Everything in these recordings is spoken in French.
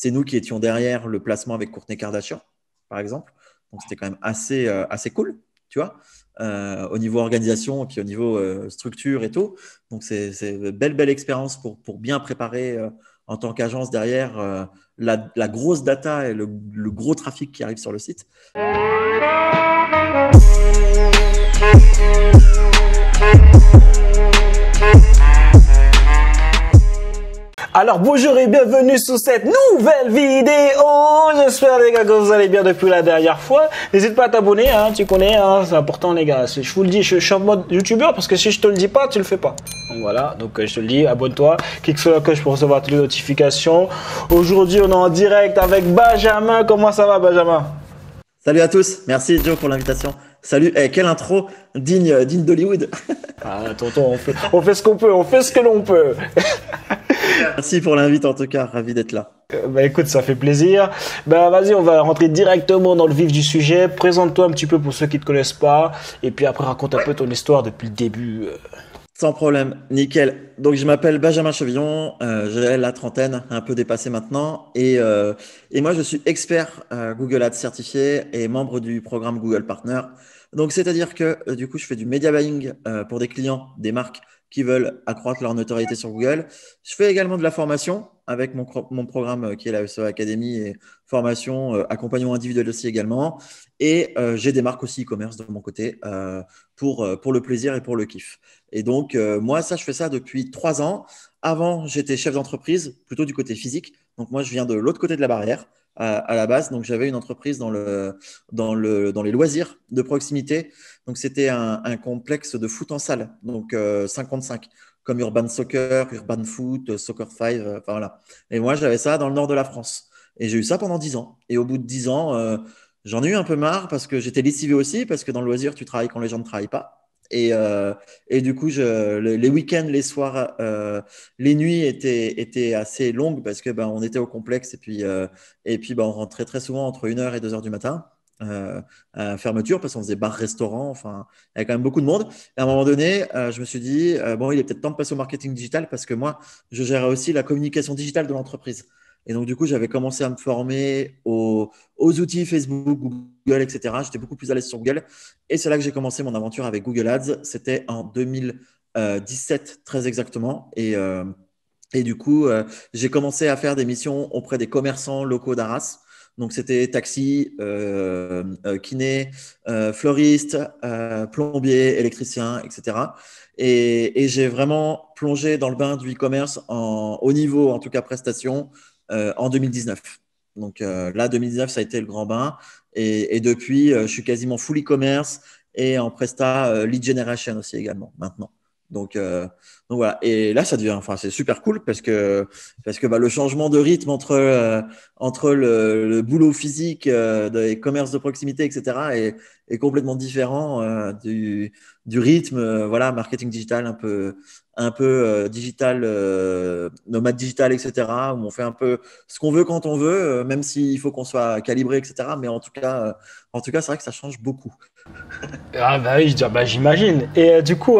C'est nous qui étions derrière le placement avec Courtney Kardashian, par exemple. Donc, c'était quand même assez, euh, assez cool, tu vois, euh, au niveau organisation et puis au niveau euh, structure et tout. Donc, c'est une belle, belle expérience pour, bien préparer en tant qu'agence derrière la, grosse data et le, gros trafic qui arrive sur le site. Alors bonjour et bienvenue sur cette nouvelle vidéo. J'espère les gars que vous allez bien depuis la dernière fois. N'hésite pas à t'abonner, hein, tu connais, hein, c'est important les gars. Je vous le dis, je suis en mode youtubeur parce que si je te le dis pas, tu le fais pas. Donc voilà, donc euh, je te le dis, abonne-toi, clique sur la cloche pour recevoir toutes les notifications. Aujourd'hui on est en direct avec Benjamin. Comment ça va Benjamin Salut à tous, merci Joe pour l'invitation. Salut, Eh, quelle intro digne, d'Hollywood. ah, tonton, on fait, ce qu'on peut, on fait ce que l'on peut. Merci pour l'invite en tout cas, ravi d'être là. Euh, bah écoute, ça fait plaisir. Bah vas-y, on va rentrer directement dans le vif du sujet. Présente-toi un petit peu pour ceux qui ne te connaissent pas, et puis après raconte un peu ton histoire depuis le début. Euh. Sans problème, nickel. Donc je m'appelle Benjamin Chevillon, euh, j'ai la trentaine, un peu dépassé maintenant, et, euh, et moi je suis expert euh, Google Ads certifié et membre du programme Google Partner. Donc c'est-à-dire que du coup je fais du media buying pour des clients, des marques qui veulent accroître leur notoriété sur Google. Je fais également de la formation avec mon, programme euh, qui est la SEA Academy et formation, euh, accompagnement individuel aussi également. Et euh, j'ai des marques aussi e-commerce de mon côté pour, le plaisir et pour le kiff. Et donc, moi, ça, je fais ça depuis trois ans. Avant, j'étais chef d'entreprise, plutôt du côté physique. Donc, moi, je viens de l'autre côté de la barrière à, la base. Donc, j'avais une entreprise le, dans, dans les loisirs de proximité donc, c'était un, complexe de foot en salle, donc 55, euh, comme Urban Soccer, Urban Foot, euh, Soccer 5, euh, enfin voilà. Et moi, j'avais ça dans le nord de la France. Et j'ai eu ça pendant 10 ans. Et au bout de 10 ans, j'en ai eu un peu marre parce que j'étais lessivé aussi, parce que dans le loisir, tu travailles quand les gens ne travaillent pas. Et, du coup, les week-ends, les soirs, les nuits étaient, assez longues parce que ben, on était au complexe et puis, et puis ben, on rentrait très souvent entre 1h et 2h du matin. Euh, fermeture parce qu'on faisait bar-restaurant, enfin, il y avait quand même beaucoup de monde. Et à un moment donné, euh, je me suis dit, euh, bon, il est peut-être temps de passer au marketing digital parce que moi, je gérais aussi la communication digitale de l'entreprise. Et donc, du coup, j'avais commencé à me former aux, outils Facebook, Google, etc. J'étais beaucoup plus à l'aise sur Google. Et c'est là que j'ai commencé mon aventure avec Google Ads. C'était en 2017, très exactement. Et, et du coup, j'ai commencé à faire des missions auprès des commerçants locaux d'Arras. Donc, c'était taxi, euh, euh, kiné, euh, fleuriste, euh, plombier, électricien, etc. Et, j'ai vraiment plongé dans le bain du e-commerce en haut niveau, en tout cas, prestation, euh, en 2019. Donc euh, là, 2019, ça a été le grand bain. Et, et depuis, je suis quasiment full e-commerce et en presta lead generation aussi également maintenant. Euh, donc, voilà. Et là, ça devient, enfin, c'est super cool parce que parce que bah, le changement de rythme entre euh, entre le, boulot physique, euh, des commerces de proximité, etc., est, complètement différent du, du rythme, voilà, marketing digital un peu un peu digital, nomade digital, etc., où on fait un peu ce qu'on veut quand on veut, même s'il faut qu'on soit calibré, etc. Mais en tout cas, en tout cas, c'est vrai que ça change beaucoup. ah bah oui, ah, bah, j'imagine. Et du coup.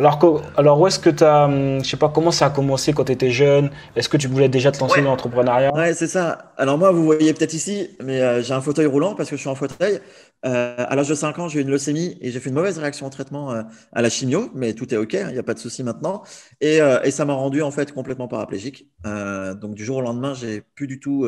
Alors, alors où est-ce que tu as, hum, je sais pas, comment ça a commencé quand tu étais jeune Est-ce que tu voulais déjà te lancer dans l'entrepreneuriat Ouais, c'est ça. Alors moi, vous voyez peut-être ici, mais euh, j'ai un fauteuil roulant parce que je suis en fauteuil. Euh, à l'âge de 5 ans, j'ai eu une leucémie et j'ai fait une mauvaise réaction au traitement euh, à la chimio, mais tout est OK, hein, il n'y a pas de souci maintenant. Et, ça m'a rendu en fait complètement paraplégique. donc du jour au lendemain, j'ai plus du tout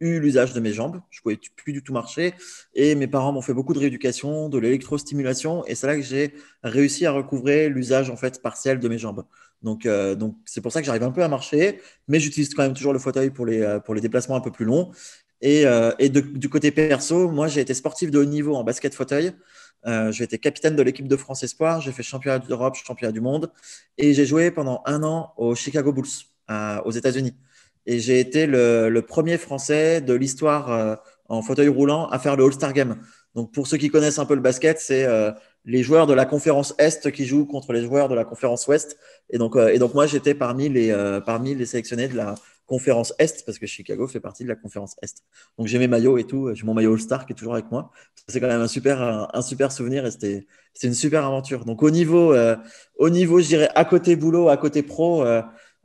eu l'usage de mes jambes. Je pouvais plus du tout marcher. Et mes parents m'ont fait beaucoup de rééducation, de l'électrostimulation. Et c'est là que j'ai réussi à recouvrer l'usage en fait partiel de mes jambes. Donc, euh, donc c'est pour ça que j'arrive un peu à marcher, mais j'utilise quand même toujours le fauteuil pour les, euh, pour les déplacements un peu plus longs. Et, euh, du côté perso, moi j'ai été sportif de haut niveau en basket fauteuil. j'ai été capitaine de l'équipe de France Espoir. J'ai fait championnat d'Europe, championnat du monde. Et j'ai joué pendant un an aux Chicago Bulls, aux États-Unis et j'ai été le, le, premier Français de l'histoire euh, en fauteuil roulant à faire le All-Star Game. Donc pour ceux qui connaissent un peu le basket, c'est euh, les joueurs de la conférence Est qui jouent contre les joueurs de la conférence Ouest. Et donc, euh, et donc moi, j'étais parmi, les parmi les sélectionnés de la conférence Est, parce que Chicago fait partie de la conférence Est. Donc j'ai mes maillots et tout, j'ai mon maillot All-Star qui est toujours avec moi. C'est quand même un super, un, super souvenir et c'était une super aventure. Donc au niveau, au niveau je dirais, à côté boulot, à côté pro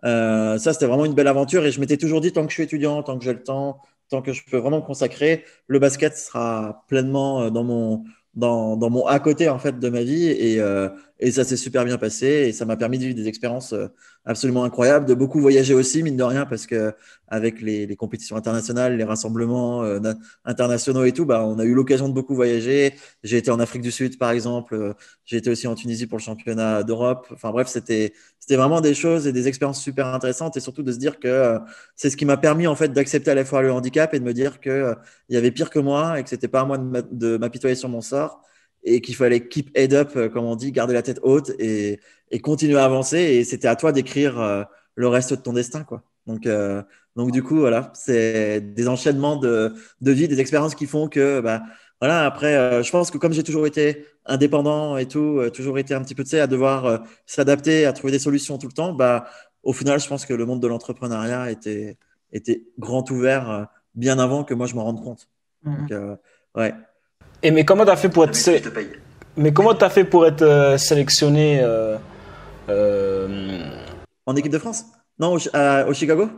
euh, ça, c'était vraiment une belle aventure et je m'étais toujours dit, tant que je suis étudiant, tant que j'ai le temps, tant que je peux vraiment consacrer, le basket sera pleinement euh, dans mon, dans, dans mon à côté en fait de ma vie et, euh, et ça s'est super bien passé. Et ça m'a permis de vivre des expériences euh, absolument incroyables, de beaucoup voyager aussi, mine de rien, parce que avec les, compétitions internationales, les rassemblements euh, internationaux et tout, bah, on a eu l'occasion de beaucoup voyager. J'ai été en Afrique du Sud, par exemple. Euh, j'ai été aussi en Tunisie pour le championnat d'Europe. Enfin bref, c'était vraiment des choses et des expériences super intéressantes et surtout de se dire que c'est ce qui m'a permis en fait d'accepter à la fois le handicap et de me dire qu'il y avait pire que moi et que c'était pas à moi de m'apitoyer sur mon sort et qu'il fallait keep head up, euh, comme on dit, garder la tête haute et, et continuer à avancer. Et c'était à toi d'écrire euh, le reste de ton destin, quoi. Donc, euh, donc du coup, voilà, c'est des enchaînements de, de vie, des expériences qui font que, bah, voilà, après, je pense que comme j'ai toujours été indépendant et tout, toujours été un petit peu, tu sais, à devoir s'adapter, à trouver des solutions tout le temps, bah, au final, je pense que le monde de l'entrepreneuriat était, était grand ouvert bien avant que moi je m'en rende compte. Mmh. Donc, ouais. Et mais comment t'as fait pour être fait pour être euh, sélectionné euh, euh, en équipe de France Non, au, Chicago.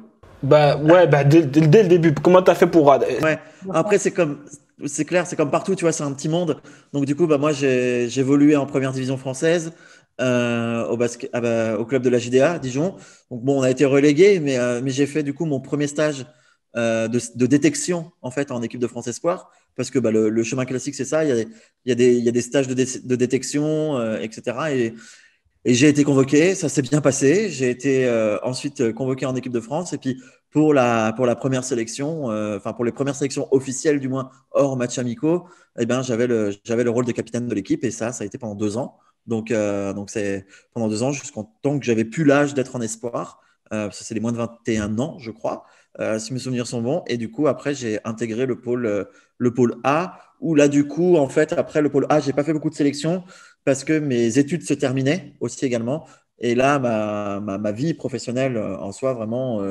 Bah ouais, bah dès, le début. Comment t'as fait pour Ouais. Après c'est comme c'est clair, c'est comme partout, tu vois, c'est un petit monde. Donc du coup, bah moi j'ai évolué en première division française. Ah, bah, au, club de la JDA Dijon. Donc bon, on a été relégué, mais, mais j'ai fait du coup mon premier stage euh, de, détection en fait en équipe de France Espoir parce que bah, le, chemin classique c'est ça il y, a, y a des, il y a, des, stages de, détection euh, etc et, j'ai été convoqué ça s'est bien passé j'ai été euh, ensuite convoqué en équipe de France et puis pour la pour la première sélection enfin pour les premières sélections officielles du moins hors match amicaux eh ben j'avais le rôle de capitaine de l'équipe et ça ça a été pendant deux ans donc donc c'est pendant deux ans jusqu'en tant que j'avais plus l'âge d'être en espoir ça c'est les moins de 21 ans je crois euh, si mes souvenirs sont bons. Et du coup, après, j'ai intégré le pôle, euh, le pôle A, où là, du coup, en fait, après le pôle A, j'ai pas fait beaucoup de sélections parce que mes études se terminaient aussi également. Et là, ma, vie professionnelle euh, en soi vraiment,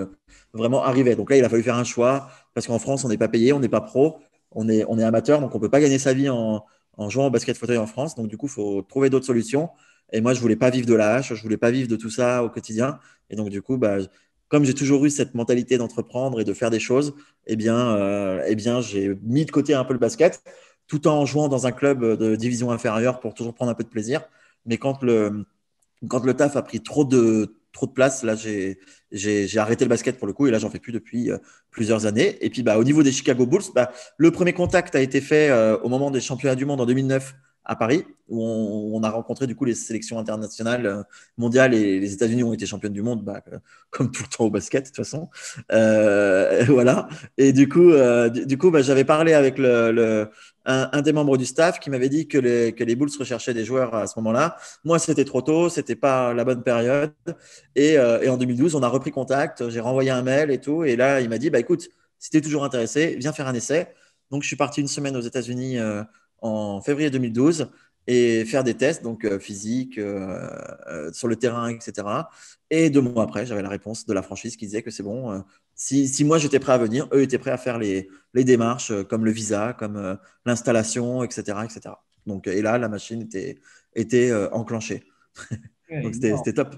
vraiment arrivait. Donc là, il a fallu faire un choix parce qu'en France, on n'est pas payé, on n'est pas pro, on est, on est amateur, donc on peut pas gagner sa vie en, jouant au basket fauteuil en France. Donc du coup, il faut trouver d'autres solutions. Et moi, je voulais pas vivre de la hache, je voulais pas vivre de tout ça au quotidien. Et donc, du coup, bah, comme j'ai toujours eu cette mentalité d'entreprendre et de faire des choses, eh bien, euh, eh bien j'ai mis de côté un peu le basket, tout en jouant dans un club de division inférieure pour toujours prendre un peu de plaisir. Mais quand le, quand le taf a pris trop de, trop de place, là, j'ai arrêté le basket pour le coup, et là, j'en fais plus depuis euh, plusieurs années. Et puis, bah, au niveau des Chicago Bulls, bah, le premier contact a été fait euh, au moment des championnats du monde en 2009 à Paris, où on, a rencontré du coup les sélections internationales euh, mondiales et les États-Unis ont été championnes du monde, bah, euh, comme tout le temps au basket de toute façon. Euh, voilà. Et du coup, du, coup, bah, j'avais parlé avec le, un, des membres du staff qui m'avait dit que les, que les Bulls recherchaient des joueurs à ce moment-là. Moi, c'était trop tôt, c'était pas la bonne période. Et, en 2012, on a repris contact, j'ai renvoyé un mail et tout. Et là, il m'a dit, bah écoute, si tu es toujours intéressé, viens faire un essai. Donc, je suis parti une semaine aux États-Unis en février 2012 et faire des tests, donc euh, physique, euh, euh, sur le terrain, etc. Et deux mois après, j'avais la réponse de la franchise qui disait que c'est bon, si, si, moi j'étais prêt à venir, eux étaient prêts à faire les, les démarches comme le visa, comme l'installation, etc., etc. Donc, et là, la machine était, était enclenchée. donc c'était top.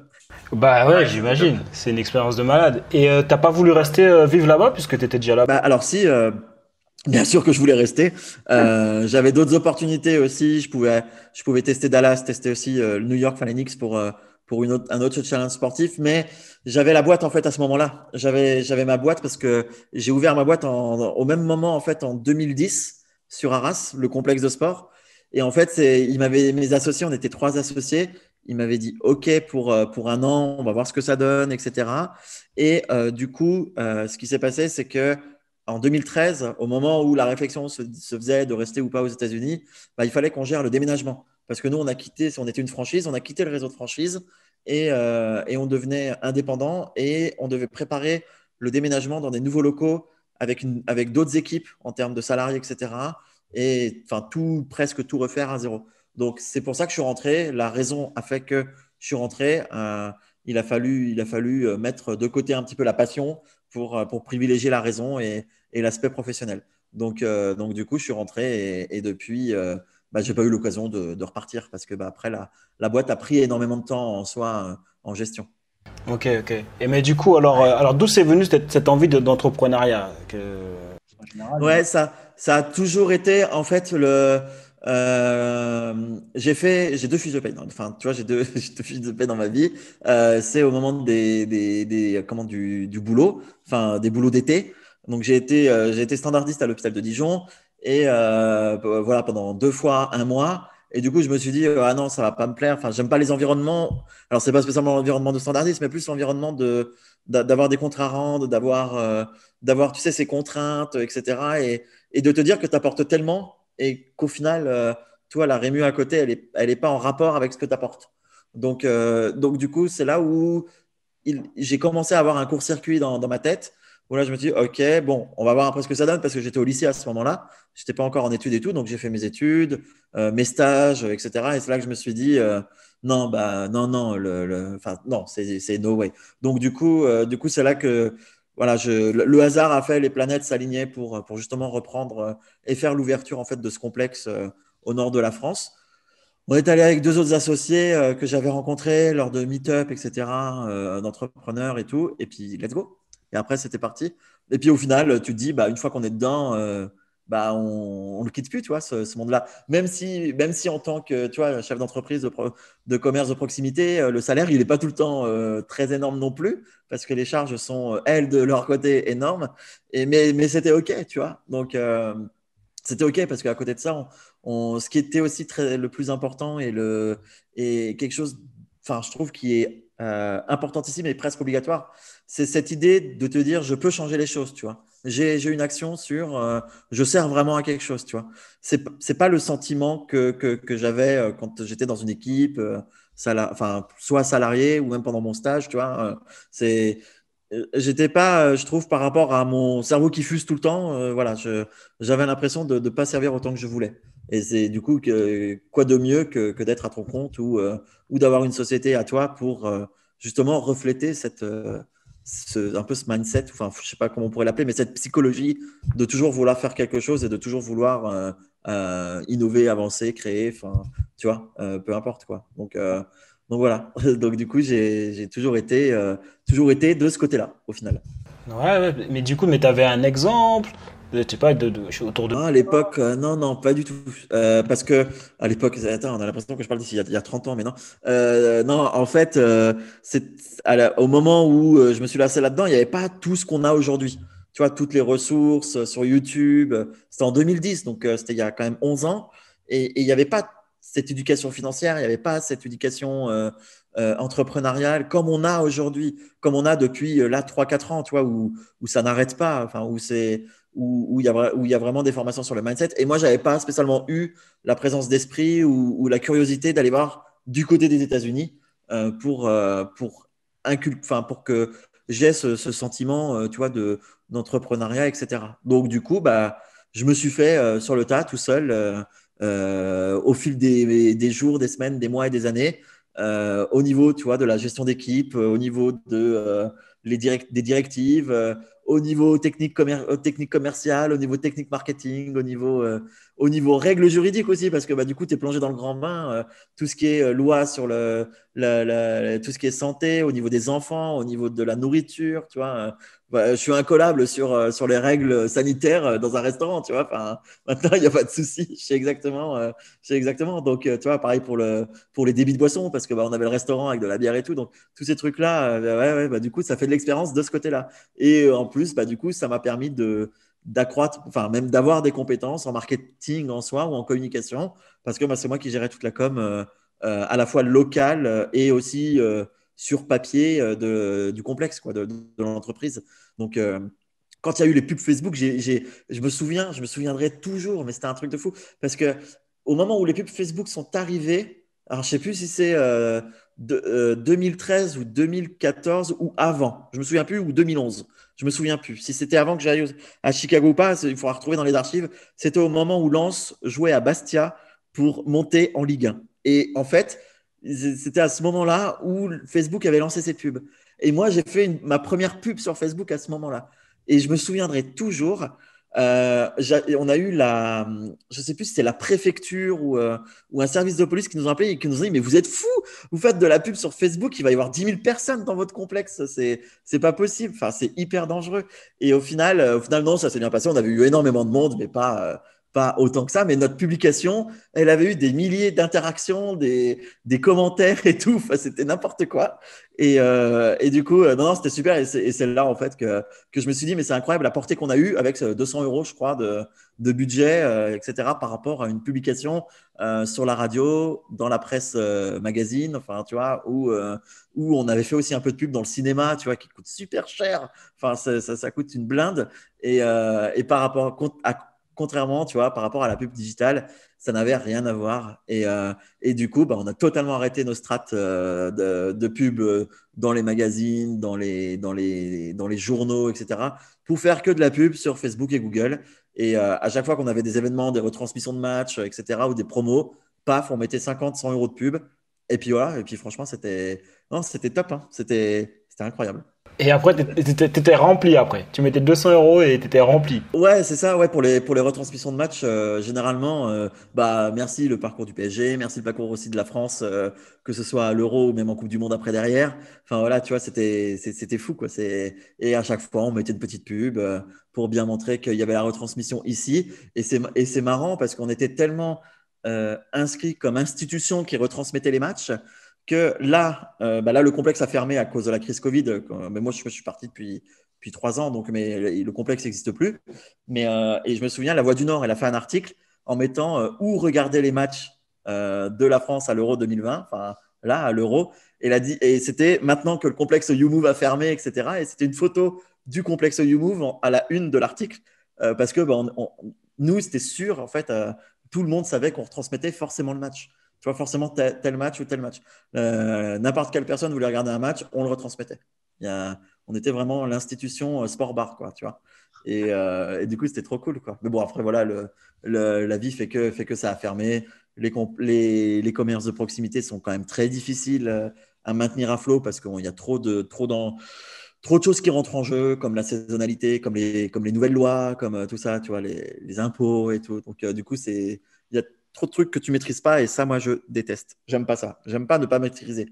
Bah ouais, j'imagine. C'est une expérience de malade. Et t'as pas voulu rester vivre là-bas puisque tu étais déjà là-bas Bah alors si Bien sûr que je voulais rester. Euh, J'avais d'autres opportunités aussi. Je pouvais, je pouvais tester Dallas, tester aussi euh, New York, Phoenix pour euh, pour une autre, un autre challenge sportif, mais j'avais la boîte en fait à ce moment-là. J'avais j'avais ma boîte parce que j'ai ouvert ma boîte en, au même moment en fait en 2010 sur Arras, le complexe de sport. Et en fait, il m'avait mes associés, on était trois associés. Il m'avait dit OK pour euh, pour un an, on va voir ce que ça donne, etc. Et du coup, ce qui s'est passé, c'est que en 2013, au moment où la réflexion se, faisait de rester ou pas aux États-Unis, bah, il fallait qu'on gère le déménagement. Parce que nous, on a quitté, si on était une franchise, on a quitté le réseau de franchise et, euh, on devenait indépendant et on devait préparer le déménagement dans des nouveaux locaux avec, avec d'autres équipes en termes de salariés, etc. Et enfin, tout, presque tout refaire à zéro. Donc, c'est pour ça que je suis rentré. La raison a fait que je suis rentré. Euh, il, a fallu, il a fallu euh, mettre de côté un petit peu la passion pour, pour privilégier la raison et, et l'aspect professionnel. Donc, euh, donc, du coup, je suis rentré et, depuis, euh, bah, je n'ai pas eu l'occasion de, repartir parce que bah, après, la, la, boîte a pris énormément de temps en soi euh, en gestion. Ok, ok. Et mais du coup, alors, alors d'où c'est venu cette, cette envie d'entrepreneuriat Ouais, ça, ça a toujours été en fait le. j'ai fait, j'ai deux fiches de paie. Enfin, tu vois, j'ai deux, fiches de paie dans ma vie. c'est au moment des, des, comment du, du, boulot, enfin des boulots d'été. Donc euh, j'ai été, standardiste à l'hôpital de Dijon et euh, bah, voilà pendant deux fois un mois. Et du coup, je me suis dit, euh, ah non, ça va pas me plaire. Enfin, j'aime pas les environnements. Alors, c'est pas spécialement l'environnement de standardiste, mais plus l'environnement de, d'avoir des contrats à rendre, d'avoir, d'avoir, tu sais, ces contraintes, etc. Et, et de te dire que tu apportes tellement et qu'au final, toi, la rému à côté, elle n'est elle est pas en rapport avec ce que tu apportes. Donc, donc, du coup, c'est là où j'ai commencé à avoir un court-circuit dans ma tête là, je me suis dit, OK, bon, on va voir après ce que ça donne parce que j'étais au lycée à ce moment-là. Je n'étais pas encore en études et tout. Donc, j'ai fait mes études, euh, mes stages, euh, etc. Et c'est là que je me suis dit, euh, non, bah, non, non, le, non, c'est no way. Donc, du coup, du coup, c'est là que voilà, le, hasard a fait les planètes s'aligner pour, justement reprendre et faire l'ouverture en fait de ce complexe au nord de la France. On est allé avec deux autres associés que j'avais rencontrés lors de meet-up, etc., d'entrepreneurs et tout. Et puis, let's go. Et après, c'était parti. Et puis au final, tu te dis, bah, une fois qu'on est dedans, euh, bah, on, on le quitte plus, tu vois, ce, monde-là. Même si, même si en tant que chef d'entreprise de, de commerce de proximité, euh, le salaire, il n'est pas tout le temps euh, très énorme non plus, parce que les charges sont, elles, de leur côté, énormes. Et, mais mais c'était OK, tu vois. Donc, c'était OK, parce qu'à côté de ça, ce qui était aussi très, le plus important et, le, et quelque chose, enfin, je trouve, qui est importantissime et presque obligatoire, c'est cette idée de te dire je peux changer les choses, tu vois. J'ai une action sur euh, je sers vraiment à quelque chose, tu vois. C'est pas le sentiment que, j'avais euh, quand j'étais dans une équipe, euh, enfin, soit salarié ou même pendant mon stage, tu vois. c'est j'étais pas, je trouve, par rapport à mon cerveau qui fuse tout le temps, voilà, j'avais l'impression de ne pas servir autant que je voulais. Et c'est du coup quoi de mieux que, d'être à ton compte ou, ou d'avoir une société à toi pour justement refléter cette un peu ce mindset, enfin, je ne sais pas comment on pourrait l'appeler, mais cette psychologie de toujours vouloir faire quelque chose et de toujours vouloir euh, euh, innover, avancer, créer, enfin, tu vois, euh, peu importe quoi. Donc, donc voilà. donc du coup, j'ai toujours été, toujours été de ce côté-là au final. Ouais, ouais, mais du coup, mais tu avais un exemple n'étais pas de, suis autour de. Ah, à l'époque, euh, non, non, pas du tout. Euh, parce que, à l'époque, attends, on a l'impression que je parle d'ici il, y a 30 ans, mais non. Euh, non, en fait, c'est au moment où je me suis lancé là-dedans, il n'y avait pas tout ce qu'on a aujourd'hui. Tu vois, toutes les ressources sur YouTube. C'était en 2010, donc c'était il y a quand même 11 ans. Et, il n'y avait pas cette éducation financière, il n'y avait pas cette éducation entrepreneuriale comme on a aujourd'hui, comme on a depuis là 3-4 ans, tu vois, où, où ça n'arrête pas, enfin, où c'est où, il y a, où y vraiment des formations sur le mindset. Et moi, je n'avais pas spécialement eu la présence d'esprit ou, la curiosité d'aller voir du côté des États-Unis euh, pour, euh, pour, enfin, pour que j'ai ce, sentiment euh, tu vois, de, d'entrepreneuriat, etc. Donc, du coup, bah, je me suis fait sur le tas tout seul au fil des, des, jours, des semaines, des mois et des années. au niveau tu vois, de la gestion d'équipe, au niveau de, les direct... des directives, au niveau euh, technique, commerciale, au niveau technique marketing, au niveau, euh, au niveau règles juridiques aussi, parce que bah, du coup, tu es plongé dans le grand bain, euh, tout ce qui est loi sur le, tout ce qui est santé, au niveau des enfants, au niveau de la nourriture, tu vois, bah, je suis incollable sur, euh, sur les règles sanitaires euh, dans un restaurant, tu vois. Enfin, maintenant, il n'y a pas de souci. Je sais exactement. Euh, je exactement. Donc, tu vois, pareil pour, le, pour les débits de boissons, parce que bah, on avait le restaurant avec de la bière et tout. Donc, tous ces trucs-là, ouais, bah, du coup, ça fait de l'expérience de ce côté-là. Et en plus, bah, du coup, ça m'a permis de d'accroître, enfin même d'avoir des compétences en marketing en soi ou en communication, parce que bah, c'est moi qui gérais toute la com à la fois locale et aussi sur papier euh, de, du complexe, quoi, de, l'entreprise. Donc, euh, quand il y a eu les pubs Facebook, je me souviens, je me souviendrai toujours, mais c'était un truc de fou. Parce que au moment où les pubs Facebook sont arrivées, alors je sais plus si c'est 2013 euh, ou 2014 ou avant, je me souviens plus, ou 2011, je me souviens plus. Si c'était avant que j'aille à Chicago ou pas, il faudra retrouver dans les archives. C'était au moment où Lance jouait à Bastia pour monter en Ligue 1. Et en fait, c'était à ce moment-là où Facebook avait lancé ses pubs. Et moi, j'ai fait ma première pub sur Facebook à ce moment-là. Et je me souviendrai toujours, euh, on a eu la, je sais plus si c'était la préfecture ou, euh, un service de police qui nous a appelé et qui nous a dit mais vous êtes fous, vous faites de la pub sur Facebook, il va y avoir 10 000 personnes dans votre complexe, c'est c'est pas possible, enfin c'est hyper dangereux. Et au final, euh, au final non, ça s'est bien passé, on avait eu énormément de monde, mais pas euh, autant que ça, mais notre publication, elle avait eu des milliers d'interactions, des, commentaires et tout. Enfin, c'était n'importe quoi. Et, euh, et, du coup, euh, non, non c'était super. Et c'est là, en fait, que, je me suis dit, mais c'est incroyable la portée qu'on a eue avec 200 euros, je crois, de, de budget, euh, etc., par rapport à une publication sur la radio, dans la presse magazine, enfin, tu vois, où, où on avait fait aussi un peu de pub dans le cinéma, tu vois, qui coûte super cher. Enfin, ça, ça, coûte une blinde. Et, et par rapport à Contrairement, tu vois, par rapport à la pub digitale, ça n'avait rien à voir. Et, euh, du coup, bah, on a totalement arrêté nos strates euh, de, pub euh, dans les magazines, dans les, journaux, etc., pour faire que de la pub sur Facebook et Google. Et à chaque fois qu'on avait des événements, des retransmissions de matchs, etc., ou des promos, paf, on mettait 50, 100 euros de pub. Et puis voilà, et puis franchement, c'était top, hein. c'était incroyable. Et après, t'étais rempli après. Tu mettais 200 euros et t'étais rempli. Ouais, c'est ça. Ouais, pour les pour les retransmissions de matchs, euh, généralement, euh, bah merci le parcours du PSG, merci le parcours aussi de la France, euh, que ce soit l'Euro ou même en Coupe du Monde après derrière. Enfin voilà, tu vois, c'était c'était fou quoi. et à chaque fois, on mettait une petite pub pour bien montrer qu'il y avait la retransmission ici. Et c'est et c'est marrant parce qu'on était tellement inscrit comme institution qui retransmettait les matchs que là, euh, bah là, le complexe a fermé à cause de la crise Covid. Euh, mais moi, je, suis parti depuis, depuis trois ans, donc mais le, complexe n'existe plus. Mais, euh, et je me souviens, La Voix du Nord, elle a fait un article en mettant où regarder les matchs de la France à l'Euro 2020, enfin là, à l'Euro. Et, a dit, et c'était maintenant que le complexe YouMove a fermé, etc. Et c'était une photo du complexe YouMove à la une de l'article, parce que bah, nous, c'était sûr, en fait, tout le monde savait qu'on retransmettait forcément le match pas forcément, tel, match ou tel match. Euh, n'importe quelle personne voulait regarder un match, on le retransmettait. Il y a, on était vraiment l'institution euh, sport-bar, quoi, tu vois. Euh, et, du coup, c'était trop cool, quoi. Mais bon, après, voilà, le, la vie fait que, fait que ça a fermé. Les, les, les, commerces de proximité sont quand même très difficiles à maintenir à flot parce qu'il y a trop de, trop, dans, trop de choses qui rentrent en jeu, comme la saisonnalité, comme les, comme les nouvelles lois, comme tout ça, tu vois, les, les impôts et tout. Donc, du coup, il y a trop de trucs que tu maîtrises pas et ça, moi, je déteste. J'aime pas ça. J'aime pas ne pas maîtriser.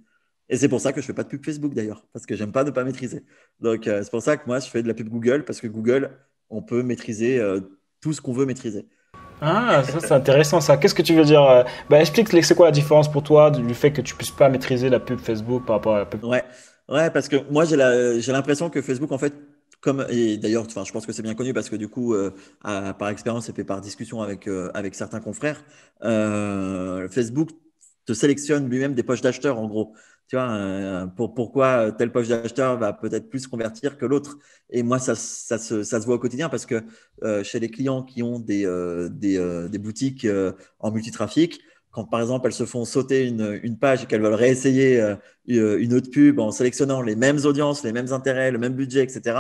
Et c'est pour ça que je fais pas de pub Facebook d'ailleurs, parce que j'aime pas ne pas maîtriser. Donc euh, c'est pour ça que moi, je fais de la pub Google, parce que Google, on peut maîtriser euh, tout ce qu'on veut maîtriser. Ah, ça c'est intéressant ça. Qu'est-ce que tu veux dire euh, bah, Explique c'est quoi la différence pour toi du fait que tu puisses pas maîtriser la pub Facebook par rapport à la pub. Ouais, ouais parce que moi j'ai l'impression que Facebook en fait comme et d'ailleurs, je pense que c'est bien connu parce que du coup, euh, par expérience et par discussion avec euh, avec certains confrères, euh, Facebook te sélectionne lui-même des poches d'acheteurs en gros. Tu vois, pour, pourquoi telle poche d'acheteur va peut-être plus convertir que l'autre. Et moi, ça, ça, se, voit au quotidien parce que chez les clients qui ont des, des, boutiques en multitrafic, quand par exemple elles se font sauter une, une page et qu'elles veulent réessayer une autre pub en sélectionnant les mêmes audiences, les mêmes intérêts, le même budget, etc.,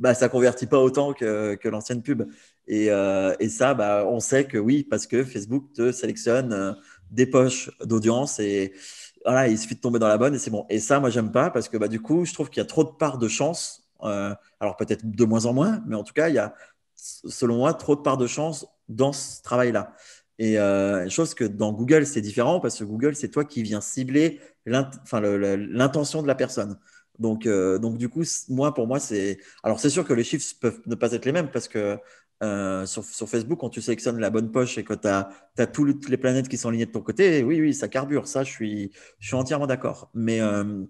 bah, ça convertit pas autant que, que l'ancienne pub. Et, euh, et ça, bah, on sait que oui, parce que Facebook te sélectionne euh, des poches d'audience et voilà, il suffit de tomber dans la bonne et c'est bon. Et ça, moi, j'aime pas parce que bah, du coup, je trouve qu'il y a trop de parts de chance. Euh, alors peut-être de moins en moins, mais en tout cas, il y a, selon moi, trop de parts de chance dans ce travail-là. Et euh, chose que dans Google, c'est différent parce que Google, c'est toi qui viens cibler l'intention de la personne. Donc, euh, donc du coup, moi, pour moi, c'est. Alors, c'est sûr que les chiffres peuvent ne pas être les mêmes parce que euh, sur, Facebook, quand tu sélectionnes la bonne poche et que tu as, toutes les planètes qui sont alignées de ton côté, oui, oui, ça carbure. Ça, je suis, je suis entièrement d'accord. Mais. Euh,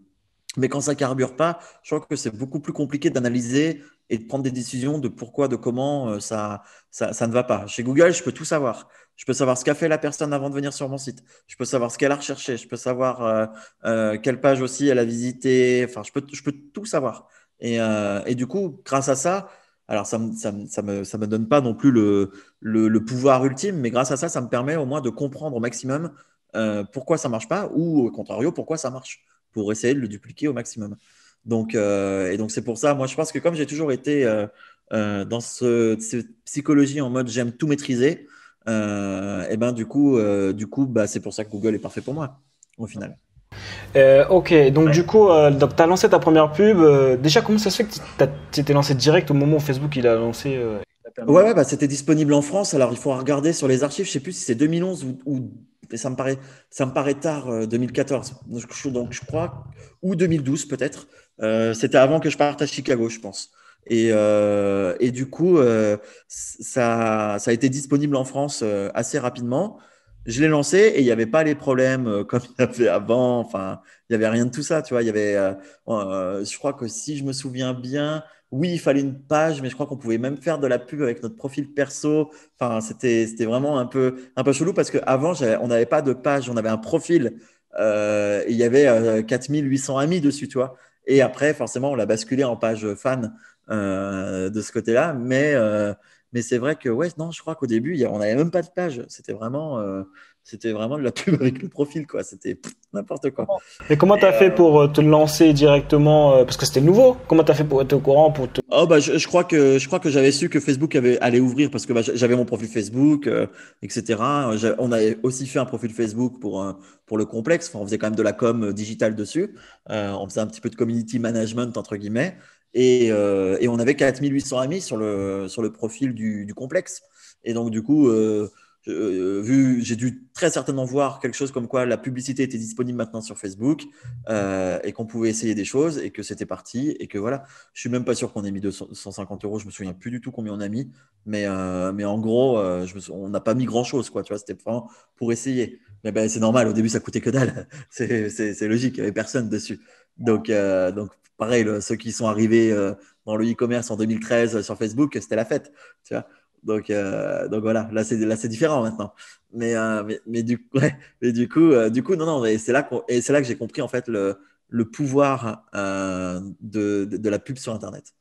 mais quand ça carbure pas, je crois que c'est beaucoup plus compliqué d'analyser et de prendre des décisions de pourquoi, de comment euh, ça, ça, ne va pas. Chez Google, je peux tout savoir. Je peux savoir ce qu'a fait la personne avant de venir sur mon site. Je peux savoir ce qu'elle a recherché. Je peux savoir euh, euh, quelle page aussi elle a visitée. Enfin, je peux, je peux tout savoir. Et, et, du coup, grâce à ça, alors ça ne ça, ça me, ça me, donne pas non plus le, le, pouvoir ultime, mais grâce à ça, ça me permet au moins de comprendre au maximum pourquoi ça marche pas ou au contrario, pourquoi ça marche pour essayer de le dupliquer au maximum. Donc, euh, et donc c'est pour ça, moi je pense que comme j'ai toujours été euh, euh, dans ce, cette psychologie en mode j'aime tout maîtriser, et ben du coup, du coup, bah, c'est pour ça que Google est parfait pour moi au final. ok, donc du coup, euh, tu as lancé ta première pub. déjà, comment ça se fait que tu étais lancé direct au moment où Facebook il a lancé Ouais, ouais bah, c'était disponible en France. Alors, il faut regarder sur les archives. Je sais plus si c'est 2011 ou, ou mais ça me paraît, ça me paraît tard, 2014. Euh, donc je, crois, ou 2012 peut-être. Euh, c'était avant que je parte à Chicago, je pense. Et, euh, et du coup, ça, ça, a été disponible en France assez rapidement. Je l'ai lancé et il n'y avait pas les problèmes comme il y avait avant. Enfin, il n'y avait rien de tout ça, tu vois. Il y avait, je crois que si je me souviens bien, oui, il fallait une page, mais je crois qu'on pouvait même faire de la pub avec notre profil perso. Enfin, c'était, c'était vraiment un peu, un peu chelou parce qu'avant, on n'avait pas de page, on avait un profil. Euh, il y avait 4800 euh, amis dessus, tu Et après, forcément, on l'a basculé en page fan euh, de ce côté-là. Mais, mais c'est vrai que, ouais, non, je crois qu'au début, on n'avait même pas de page. C'était vraiment. C'était vraiment de la pub avec le profil, quoi. C'était n'importe quoi. Et comment t'as as fait euh, pour euh, te lancer directement euh, Parce que c'était nouveau. Comment t'as fait pour être au courant pour oh, bah je, crois que je crois que j'avais su que Facebook avait allait ouvrir parce que bah, j'avais mon profil Facebook, etc. On avait aussi fait un profil Facebook pour pour le complexe. Enfin, on faisait quand même de la com digitale dessus. on faisait un petit peu de community management entre guillemets. Et, on avait 4800 amis sur le sur le profil du, complexe. Et donc du coup. Euh, vu, j'ai dû très certainement voir quelque chose comme quoi la publicité était disponible maintenant sur Facebook euh, et qu'on pouvait essayer des choses et que c'était parti et que voilà. Je suis même pas sûr qu'on ait mis 250 euros. Je me souviens plus du tout combien on a mis, mais euh, mais en gros, on n'a pas mis grand chose quoi. Tu vois, c'était vraiment pour essayer. Mais ben, c'est normal. Au début, ça coûtait que dalle. c'est logique. Il y avait personne dessus. Donc donc pareil, ceux qui sont arrivés dans le e-commerce en 2013 sur Facebook, c'était la fête. Tu vois. Donc, euh, donc voilà, là c'est différent maintenant. Mais, euh, mais, du du coup euh, du coup non non mais c'est là et c'est là que j'ai compris en fait le, pouvoir de, la pub sur internet.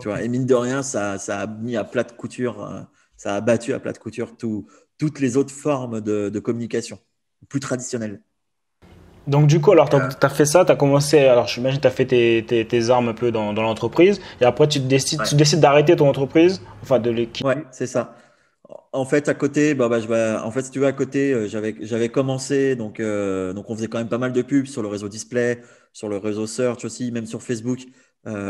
Tu vois et mine de rien ça, ça a mis à plat de couture ça a battu à plat de couture tout, toutes les autres formes de communication plus traditionnelles. Donc du coup, alors tu as, euh. fait ça, tu as commencé, alors j'imagine tu as fait tes, armes un peu dans, l'entreprise, et après tu décides, tu d'arrêter ton entreprise, enfin de l'équipe. Ouais, c'est ça. En fait, à côté, bah, bah, en fait, si tu veux, à côté, euh, j'avais commencé, donc, euh, donc on faisait quand même pas mal de pubs sur le réseau display, sur le réseau search aussi, même sur Facebook,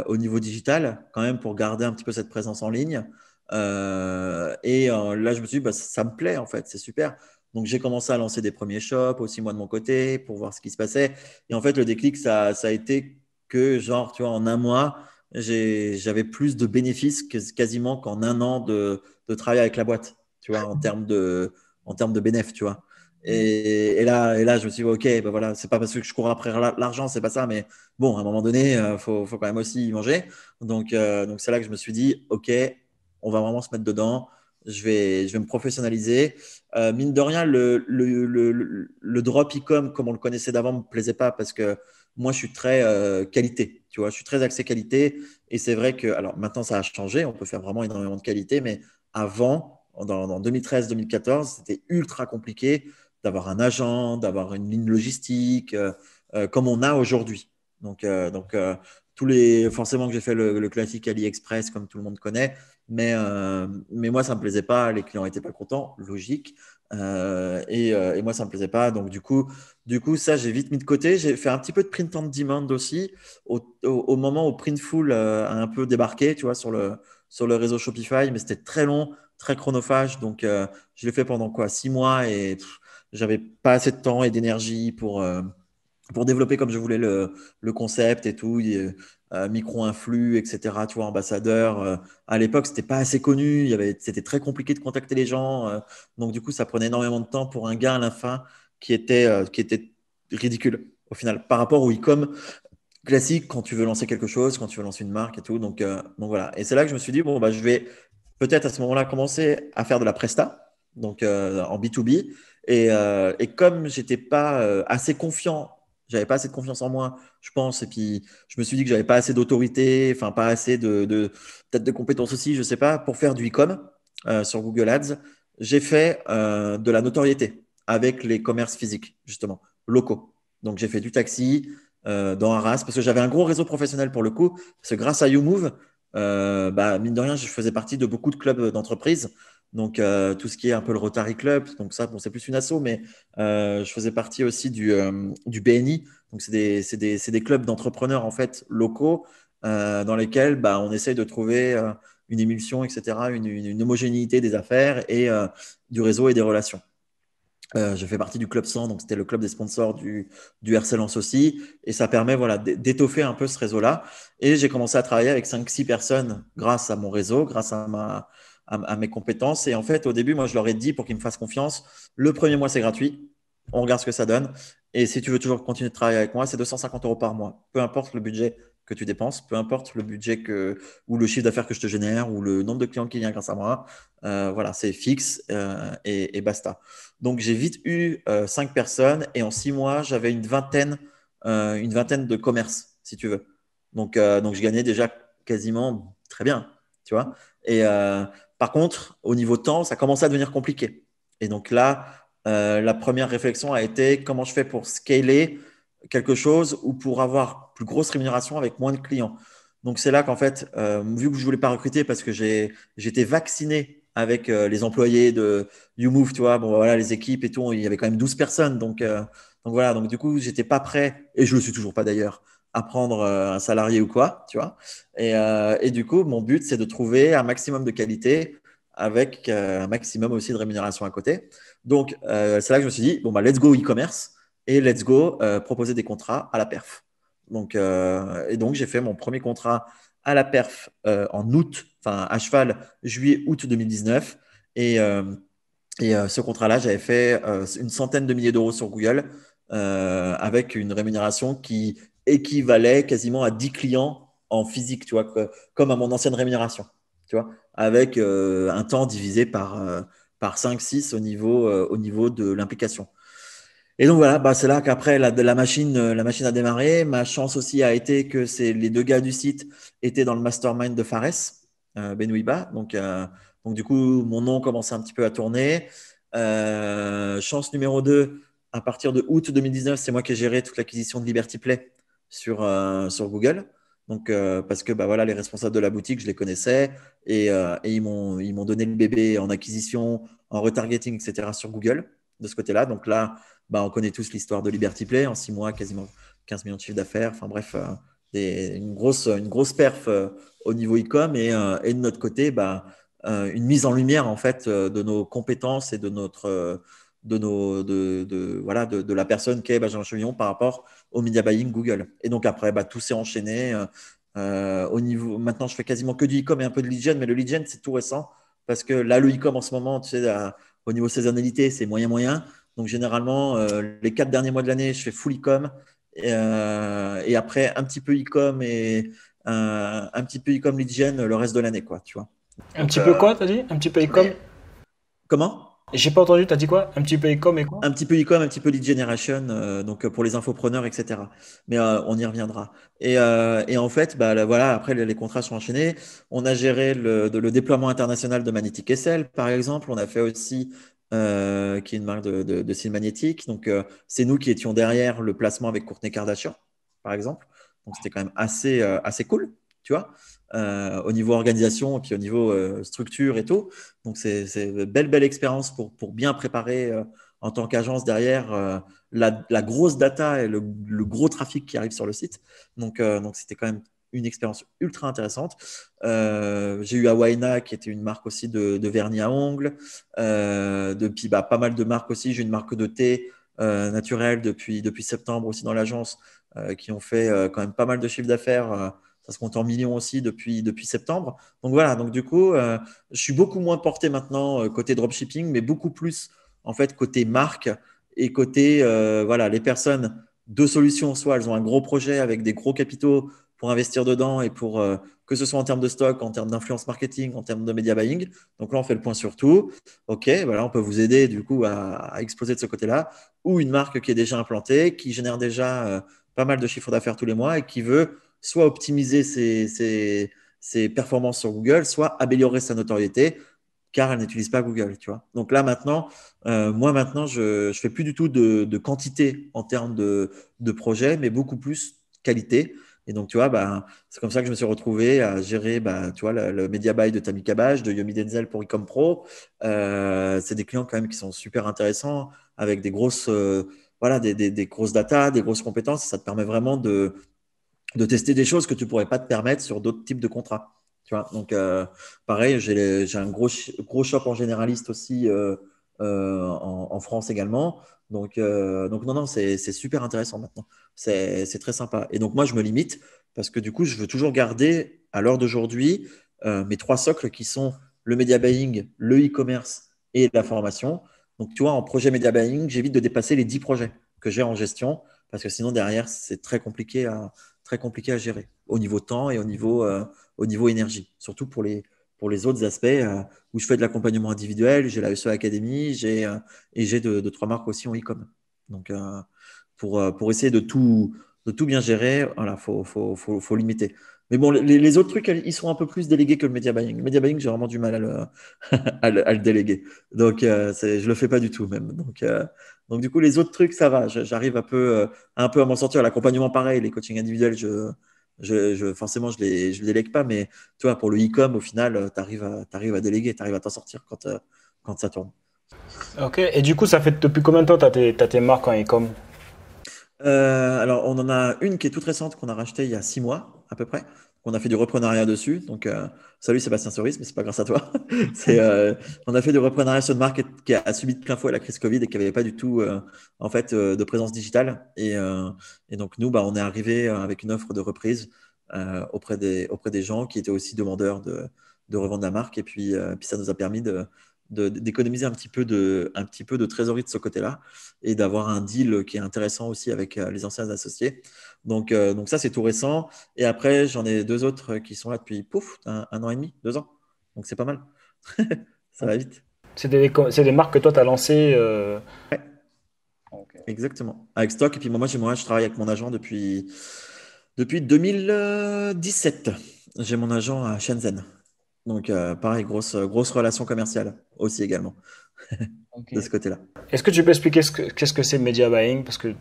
au niveau digital, quand même pour garder un petit peu cette présence en ligne. et là, je me suis dit, bah, ça me plaît en fait, c'est super. Donc j'ai commencé à lancer des premiers shops aussi moi de mon côté pour voir ce qui se passait. Et en fait, le déclic, ça, ça a été que genre, tu vois, en un mois, j'avais plus de bénéfices quasiment qu'en un an de, de, travail avec la boîte, tu vois, en termes de, en de bénéfices, tu vois. Et, là, et là, je me suis dit, ok, ben voilà, c'est pas parce que je cours après l'argent, c'est pas ça, mais bon, à un moment donné, il euh, faut, faut, quand même aussi y manger. Donc, euh, donc c'est là que je me suis dit, ok, on va vraiment se mettre dedans je vais, me professionnaliser. Euh, mine de rien, le, le, drop e-com, comme on le connaissait d'avant, ne me plaisait pas parce que moi, je suis très euh, qualité. Tu vois, je suis très axé qualité. Et c'est vrai que, alors maintenant, ça a changé. On peut faire vraiment énormément de qualité. Mais avant, en, 2013-2014, c'était ultra compliqué d'avoir un agent, d'avoir une ligne logistique, euh, comme on a aujourd'hui. Donc, tous les, forcément que j'ai fait le, classique AliExpress, comme tout le monde connaît. Mais, euh, mais moi, ça ne me plaisait pas, les clients n'étaient pas contents, logique. Euh, et, euh, et, moi, ça ne me plaisait pas. Donc, du coup, du coup ça, j'ai vite mis de côté. J'ai fait un petit peu de print on demand aussi, au, au, au moment où Printful a un peu débarqué, tu vois, sur le, sur le réseau Shopify. Mais c'était très long, très chronophage. Donc, je l'ai fait pendant quoi Six mois et j'avais pas assez de temps et d'énergie pour pour développer comme je voulais le, le concept et tout. Euh, micro-influx, etc. Tu vois, ambassadeur. Euh, à l'époque, c'était pas assez connu. c'était très compliqué de contacter les gens. Euh, donc, du coup, ça prenait énormément de temps pour un gars à la fin qui était, qui était ridicule au final par rapport au e-com classique quand tu veux lancer quelque chose, quand tu veux lancer une marque et tout. Donc, donc voilà. Et c'est là que je me suis dit, bon, bah, je vais peut-être à ce moment-là commencer à faire de la presta, donc en B2B. Et, et comme j'étais pas assez confiant j'avais pas assez de confiance en moi, je pense. Et puis, je me suis dit que j'avais pas assez d'autorité, enfin, pas assez de, peut-être de compétences aussi, je sais pas, pour faire du e-com euh, sur Google Ads. J'ai fait euh, de la notoriété avec les commerces physiques, justement, locaux. Donc, j'ai fait du taxi euh, dans Arras parce que j'avais un gros réseau professionnel pour le coup. Parce que grâce à YouMove, bah, mine de rien, je faisais partie de beaucoup de clubs d'entreprises. Donc, euh, tout ce qui est un peu le Rotary Club, donc ça, c'est plus une asso, mais euh, je faisais partie aussi du, euh, BNI. Donc, c'est des, clubs d'entrepreneurs, en fait, locaux, dans lesquels bah, on essaye de trouver une émulsion, etc., une, homogénéité des affaires et du réseau et des relations. je fais partie du Club 100, donc c'était le club des sponsors du, du RC aussi. Et ça permet voilà, d'étoffer un peu ce réseau-là. Et j'ai commencé à travailler avec 5-6 personnes grâce à mon réseau, grâce à ma, à, mes compétences. Et en fait, au début, moi, je leur ai dit pour qu'ils me fassent confiance, le premier mois, c'est gratuit. On regarde ce que ça donne. Et si tu veux toujours continuer de travailler avec moi, c'est 250 euros par mois. Peu importe le budget que tu dépenses, peu importe le budget que, ou le chiffre d'affaires que je te génère, ou le nombre de clients qui vient grâce à moi. Euh, voilà, c'est fixe euh, et, basta. Donc, j'ai vite eu euh, cinq personnes et en six mois, j'avais une vingtaine, une vingtaine de commerces, si tu veux. Donc, donc, je gagnais déjà quasiment très bien, tu vois. Et, par contre, au niveau temps, ça commençait à devenir compliqué. Et donc là, euh, la première réflexion a été comment je fais pour scaler quelque chose ou pour avoir plus grosse rémunération avec moins de clients. Donc c'est là qu'en fait, euh, vu que je ne voulais pas recruter parce que j'étais vacciné avec euh, les employés de YouMove, tu vois, bon bah, voilà les équipes et tout, il y avait quand même 12 personnes, donc donc voilà, donc du coup n'étais pas prêt et je le suis toujours pas d'ailleurs à prendre euh, un salarié ou quoi, tu vois. Euh, et, du coup, mon but, c'est de trouver un maximum de qualité avec euh, un maximum aussi de rémunération à côté. Donc, c'est là que je me suis dit, bon, bah, let's go e-commerce et let's go proposer des contrats à la perf. Donc, et donc, j'ai fait mon premier contrat à la perf en août, enfin à cheval, juillet-août 2019. Et, et ce contrat-là, j'avais fait une centaine de milliers d'euros sur Google avec une rémunération qui équivalait quasiment à 10 clients en physique, tu vois, comme à mon ancienne rémunération, tu vois, avec euh, un temps divisé par, 5-6 euh, au, niveau euh, au niveau de l'implication. Et donc voilà, bah, c'est là qu'après la, machine, la machine a démarré. Ma chance aussi a été que c'est les deux gars du site étaient dans le mastermind de Fares, Benouiba. Donc, donc du coup, mon nom commençait un petit peu à tourner. chance numéro 2, à partir de août 2019, c'est moi qui ai géré toute l'acquisition de Liberty Play sur, euh, sur Google. Donc, euh, parce que bah, voilà, les responsables de la boutique, je les connaissais et, euh, et ils m'ont donné le bébé en acquisition, en retargeting, etc. sur Google de ce côté-là. Donc là, bah, on connaît tous l'histoire de Liberty Play en six mois, quasiment 15 millions de chiffres d'affaires. Enfin bref, une, grosse, une grosse perf au niveau e-com et, et, de notre côté, bah, une mise en lumière en fait de nos compétences et de notre de, nos, de, de, voilà, de, de la personne qui est Benjamin Chevillon par rapport au media buying Google. Et donc après, bah, tout s'est enchaîné. Euh, euh, au niveau, maintenant, je fais quasiment que du e-com et un peu de lead mais le lead c'est tout récent parce que là, le e-com en ce moment, tu sais, au niveau saisonnalité, c'est moyen-moyen. Donc généralement, euh, les quatre derniers mois de l'année, je fais full e-com et, après un petit peu e-com et un petit peu e-com lead le reste de l'année, quoi, tu vois. un petit peu quoi, t'as dit Un petit peu e-com Comment j'ai pas entendu, t'as dit quoi Un petit peu e et quoi Un petit peu e un petit peu lead generation, euh, donc euh, pour les infopreneurs, etc. Mais euh, on y reviendra. Et, en fait, bah, voilà, après les, contrats sont enchaînés. On a géré le, le déploiement international de Magnetic SL, par exemple. On a fait aussi, qui est une marque de, de, magnétique. Donc c'est nous qui étions derrière le placement avec Courtney Kardashian, par exemple. Donc c'était quand même assez, assez cool, tu vois. Euh, au niveau organisation et puis au niveau euh, structure et tout. Donc, c'est une belle, belle expérience pour, pour bien préparer euh, en tant qu'agence derrière la, grosse data et le, gros trafic qui arrive sur le site. Donc, c'était quand même une expérience ultra intéressante. J'ai eu na qui était une marque aussi de, vernis à ongles, depuis bah, pas mal de marques aussi. J'ai une marque de thé. naturel depuis, depuis septembre aussi dans l'agence qui ont fait quand même pas mal de chiffres d'affaires ça se compte en millions aussi depuis, septembre. Donc voilà, donc du coup, euh, je suis beaucoup moins porté maintenant euh, côté dropshipping, mais beaucoup plus en fait côté marque et côté euh, voilà, les personnes, de solutions, soit elles ont un gros projet avec des gros capitaux pour investir dedans et pour que ce soit en termes de stock, en termes d'influence marketing, en termes de media buying. Donc là, on fait le point sur tout. OK, voilà, on peut vous aider du coup à, à exploser de ce côté-là. Ou une marque qui est déjà implantée, qui génère déjà pas mal de chiffres d'affaires tous les mois et qui veut soit optimiser ses, performances sur Google, soit améliorer sa notoriété, car elle n'utilise pas Google. Tu vois Donc là, maintenant, euh, moi, maintenant, je ne fais plus du tout de, quantité en termes de, de projets, mais beaucoup plus qualité. Et donc, tu vois, bah, c'est comme ça que je me suis retrouvé à gérer bah, tu vois, le, Media Buy de Tammy Cabage, de Yomi Denzel pour Ecom Pro. Euh, c'est des clients quand même qui sont super intéressants avec des grosses, euh, voilà, des, grosses data, des grosses compétences. Ça te permet vraiment de, de tester des choses que tu pourrais pas te permettre sur d'autres types de contrats. Tu vois Donc, euh, pareil, j'ai un gros, gros shop en généraliste aussi euh, euh, en, France également. Donc, donc non, non, c'est super intéressant maintenant. C'est très sympa. Et donc, moi, je me limite parce que du coup, je veux toujours garder à l'heure d'aujourd'hui mes trois socles qui sont le media buying, le e-commerce et la formation. Donc, tu vois, en projet media buying, j'évite de dépasser les 10 projets que j'ai en gestion parce que sinon, derrière, c'est très compliqué à très compliqué à gérer au niveau temps et au niveau, euh, au niveau énergie, surtout pour les, pour les autres aspects euh, où je fais de l'accompagnement individuel, j'ai la ESE Academy euh, et j'ai deux, de, trois marques aussi en e commerce Donc, pour, pour essayer de tout, de tout bien gérer, il voilà, faut, faut, faut, faut, limiter. Mais bon, les, autres trucs, ils sont un peu plus délégués que le media buying. Le media buying, j'ai vraiment du mal à le, déléguer. Donc, euh, je ne le fais pas du tout même. Euh, donc, du coup, les autres trucs, ça va. J'arrive euh, un peu, à m'en sortir. L'accompagnement, pareil. Les coachings individuels, je, forcément, je ne les, délègue pas. Mais tu pour le e-com, au final, tu arrives, à déléguer, tu arrives à t'en sortir quand, ça tourne. Ok. Et du coup, ça fait depuis combien de temps tu as, tes marques en e-com euh, alors, on en a une qui est toute récente qu'on a rachetée il y a six mois à peu près. On a fait du reprenariat dessus. Donc, euh, salut Sébastien Soris mais c'est pas grâce à toi. Euh, on a fait du reprenariat sur une marque qui a, subi de plein fouet la crise Covid et qui n'avait pas du tout en fait de présence digitale. Et, donc nous, bah, on est arrivé avec une offre de reprise auprès des auprès des gens qui étaient aussi demandeurs de, de revendre la marque. Et puis, puis ça nous a permis de d'économiser un, petit peu de, un petit peu de trésorerie de ce côté-là et d'avoir un deal qui est intéressant aussi avec euh, les anciens associés. Donc, euh, donc ça, c'est tout récent. Et après, j'en ai deux autres qui sont là depuis pouf, un, an et demi, deux ans. Donc c'est pas mal. ça va vite. C'est des, des, marques que toi, tu as lancées. Euh, Exactement. Avec Stock. Et puis moi, moi, je travaille avec mon agent depuis, depuis 2017. J'ai mon agent à Shenzhen. Donc, euh, pareil, grosse, euh, grosse relation commerciale aussi également. de ce côté-là. Est-ce que tu peux expliquer ce que, qu'est-ce que c'est media buying Parce que...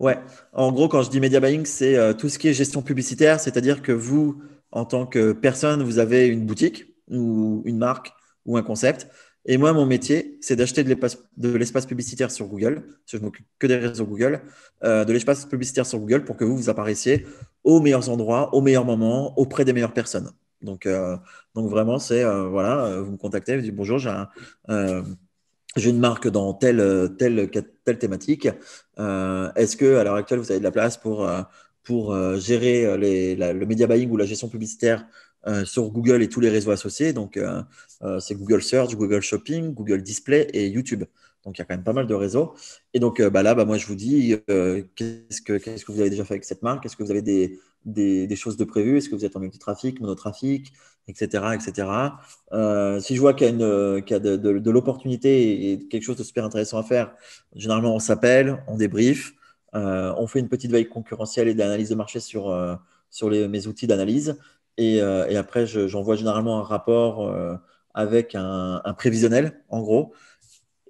Ouais, en gros, quand je dis media buying, c'est euh, tout ce qui est gestion publicitaire, c'est-à-dire que vous, en tant que personne, vous avez une boutique ou une marque ou un concept. Et moi, mon métier, c'est d'acheter de l'espace, de l'espace publicitaire sur Google, parce que je m'occupe que des réseaux Google, euh, de l'espace publicitaire sur Google pour que vous vous apparaissiez aux meilleurs endroits, au meilleur moment, auprès des meilleures personnes. Donc, euh, donc vraiment, c'est euh, voilà, euh, vous me contactez, vous dites bonjour, j'ai une marque dans telle, telle, telle thématique. Est-ce que à l'heure actuelle, vous avez de la place pour, pour gérer le media buying ou la gestion publicitaire sur Google et tous les réseaux associés Donc, c'est Google Search, Google Shopping, Google Display et YouTube. Donc, il y a quand même pas mal de réseaux. Et donc, bah là, bah moi, je vous dis, qu'est-ce que qu'est-ce que vous avez déjà fait avec cette marque Est-ce que vous avez des, des, choses de prévu Est-ce que vous êtes en trafic, monotrafic, etc. etc. Euh, si je vois qu'il y a, euh, de, l'opportunité et quelque chose de super intéressant à faire, généralement on s'appelle, on débrief, euh, on fait une petite veille concurrentielle et d'analyse de marché sur, mes outils d'analyse. Et, après, j'envoie généralement un rapport avec un, prévisionnel, en gros,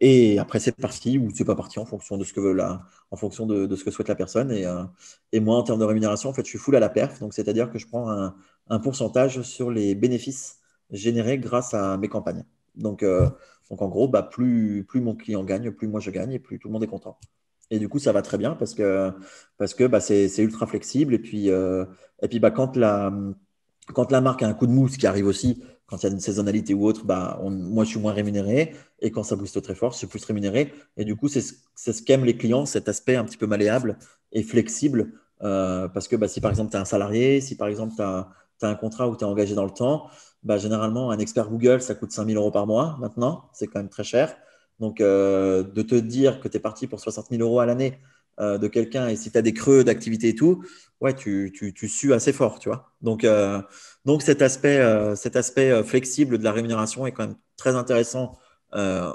et après, c'est parti ou c'est pas parti en fonction de ce que veut la, en fonction de, ce que souhaite la personne. Euh, et, moi, en termes de rémunération, en fait, je suis full à la perf. Donc, c'est-à-dire que je prends un, pourcentage sur les bénéfices générés grâce à mes campagnes. Donc, euh, donc en gros, bah, plus, plus mon client gagne, plus moi je gagne et plus tout le monde est content. Et du coup, ça va très bien parce que parce que bah, c'est ultra flexible. Et puis, euh, et puis bah, quand, la, quand la marque a un coup de mousse qui arrive aussi, quand il y a une saisonnalité ou autre, bah, moi je suis moins rémunéré. Et quand ça booste très fort, je suis plus rémunéré. Et du coup, c'est ce, qu'aiment les clients, cet aspect un petit peu malléable et flexible. Euh, parce que bah, si par exemple tu as un salarié, si par exemple tu as, un contrat où tu es engagé dans le temps, bah, généralement un expert Google, ça coûte 5000 euros par mois maintenant. C'est quand même très cher. Donc euh, de te dire que tu es parti pour 60 000 euros à l'année euh, de quelqu'un et si tu as des creux d'activité et tout, ouais, tu, tu, tu, sues assez fort, tu vois. Donc, euh, donc cet aspect, euh, cet aspect flexible de la rémunération est quand même très intéressant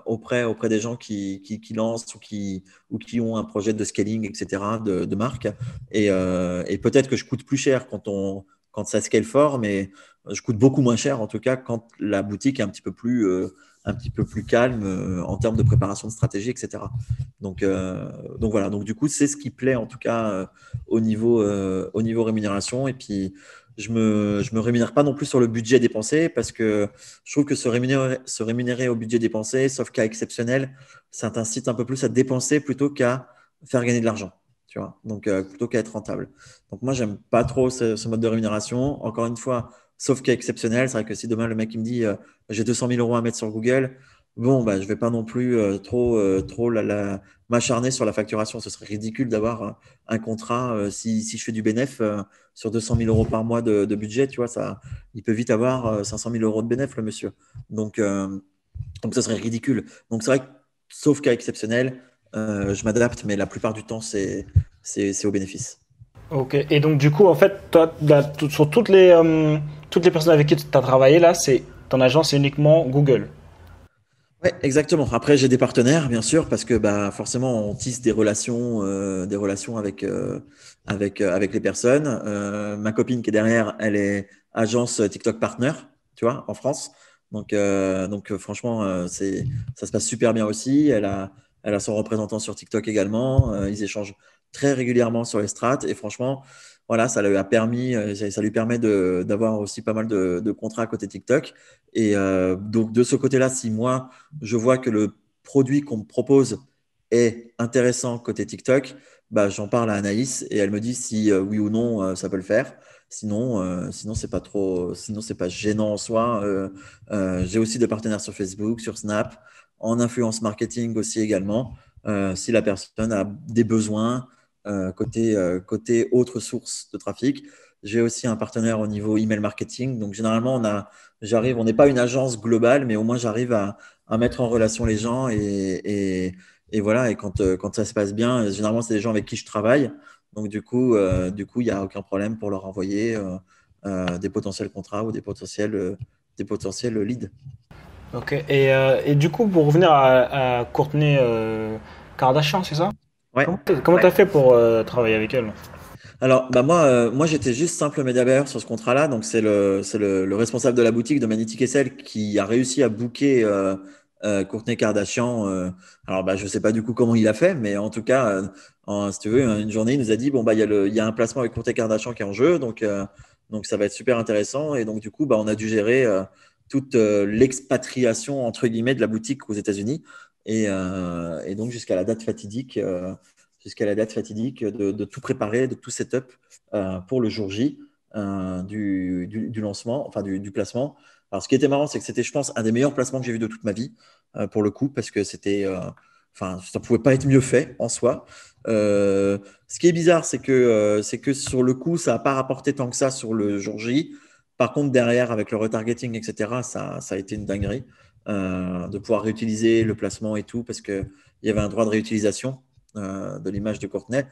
auprès, auprès des gens qui, qui, lancent ou qui, ou qui ont un projet de scaling, etc., de, marque. Et, et peut-être que je coûte plus cher quand, on, quand ça scale fort, mais je coûte beaucoup moins cher, en tout cas, quand la boutique est un petit peu plus un petit peu plus calme euh, en termes de préparation de stratégie, etc. Donc, euh, donc voilà, donc du coup, c'est ce qui plaît en tout cas euh, au, niveau, au niveau rémunération. Et puis, je me, je me rémunère pas non plus sur le budget dépensé parce que je trouve que se rémunérer, se rémunérer au budget dépensé, sauf cas exceptionnel, ça t'incite un peu plus à dépenser plutôt qu'à faire gagner de l'argent. Tu vois, donc plutôt qu'à être rentable. Donc moi, j'aime pas trop ce, mode de rémunération. Encore une fois, Sauf qu'exceptionnel, exceptionnel, c'est vrai que si demain le mec me dit euh, j'ai 200 000 euros à mettre sur Google, bon, bah, je ne vais pas non plus euh, trop, euh, trop la, m'acharner sur la facturation. Ce serait ridicule d'avoir un contrat si, si, je fais du bénéf sur 200 000 euros par mois de, budget. Tu vois, ça, il peut vite avoir 500 000 euros de bénéf, le monsieur. Donc, donc ce serait ridicule. Donc, c'est vrai que sauf cas exceptionnel, je m'adapte, mais la plupart du temps, c'est, c'est, au bénéfice. Ok, et donc du coup, en fait, toi, sur toutes les toutes les personnes avec qui tu as travaillé là, c'est ton agence, c'est uniquement Google. Ouais, exactement. Après, j'ai des partenaires, bien sûr, parce que bah, forcément, on tisse des relations, euh, des relations avec, euh, avec, euh, avec les personnes. ma copine qui est derrière, elle est agence TikTok partner, tu vois, en France. Donc, donc franchement, c'est, ça se passe super bien aussi. Elle a, elle a son représentant sur TikTok également. ils échangent très régulièrement sur les strates. Et franchement, voilà, ça lui a permis, euh, ça lui permet d'avoir aussi pas mal de, contrats côté TikTok. Et euh, donc de ce côté-là, si moi je vois que le produit qu'on me propose est intéressant côté TikTok, bah, j'en parle à Anaïs et elle me dit si euh, oui ou non ça peut le faire. Sinon, euh, sinon c'est pas trop, sinon c'est pas gênant en soi. J'ai aussi des partenaires sur Facebook, sur Snap, en influence marketing aussi également. si la personne a des besoins, euh, côté, euh, côté autre source de trafic. J'ai aussi un partenaire au niveau email marketing. Donc, généralement, on j'arrive, on n'est pas une agence globale, mais au moins, j'arrive à, mettre en relation les gens. Et, voilà, et euh, quand, ça se passe bien, généralement, c'est des gens avec qui je travaille. Donc, du coup, il n'y a aucun problème pour leur envoyer des potentiels contrats ou des potentiels, leads. Ok. Et, du coup, pour revenir à, à Kardashian, c'est ça Comment Comment t'as fait pour euh, travailler avec elle alors, bah moi, euh, moi j'étais juste simple média sur ce contrat-là. Donc, c'est le, le, responsable de la boutique de Magnetic celle qui a réussi à booker courtenay euh, Courtney Kardashian. alors, bah, je ne sais pas du coup comment il a fait, mais en tout cas, si tu veux, une journée, il nous a dit bon, bah, il y, a le, y a un placement avec Courtney Kardashian qui est en jeu. Donc, donc, ça va être super intéressant. Et donc, du coup, bah, on a dû gérer toute l'expatriation, entre guillemets, de la boutique aux États-Unis. Euh, et, donc jusqu'à la date fatidique, euh, jusqu'à la date fatidique de, tout préparer, de tout setup euh, pour le jour J du, lancement, enfin du, placement. Alors ce qui était marrant, c'est que c'était, je pense, un des meilleurs placements que j'ai vu de toute ma vie pour le coup, parce que c'était enfin, ça ne pouvait pas être mieux fait en soi. ce qui est bizarre, c'est que, c'est que sur le coup, ça n'a pas rapporté tant que ça sur le jour J. Par contre, derrière, avec le retargeting, etc., ça, ça a été une dinguerie. Euh, de pouvoir réutiliser le placement et tout, parce qu'il y avait un droit de réutilisation euh, de l'image de Courtenay.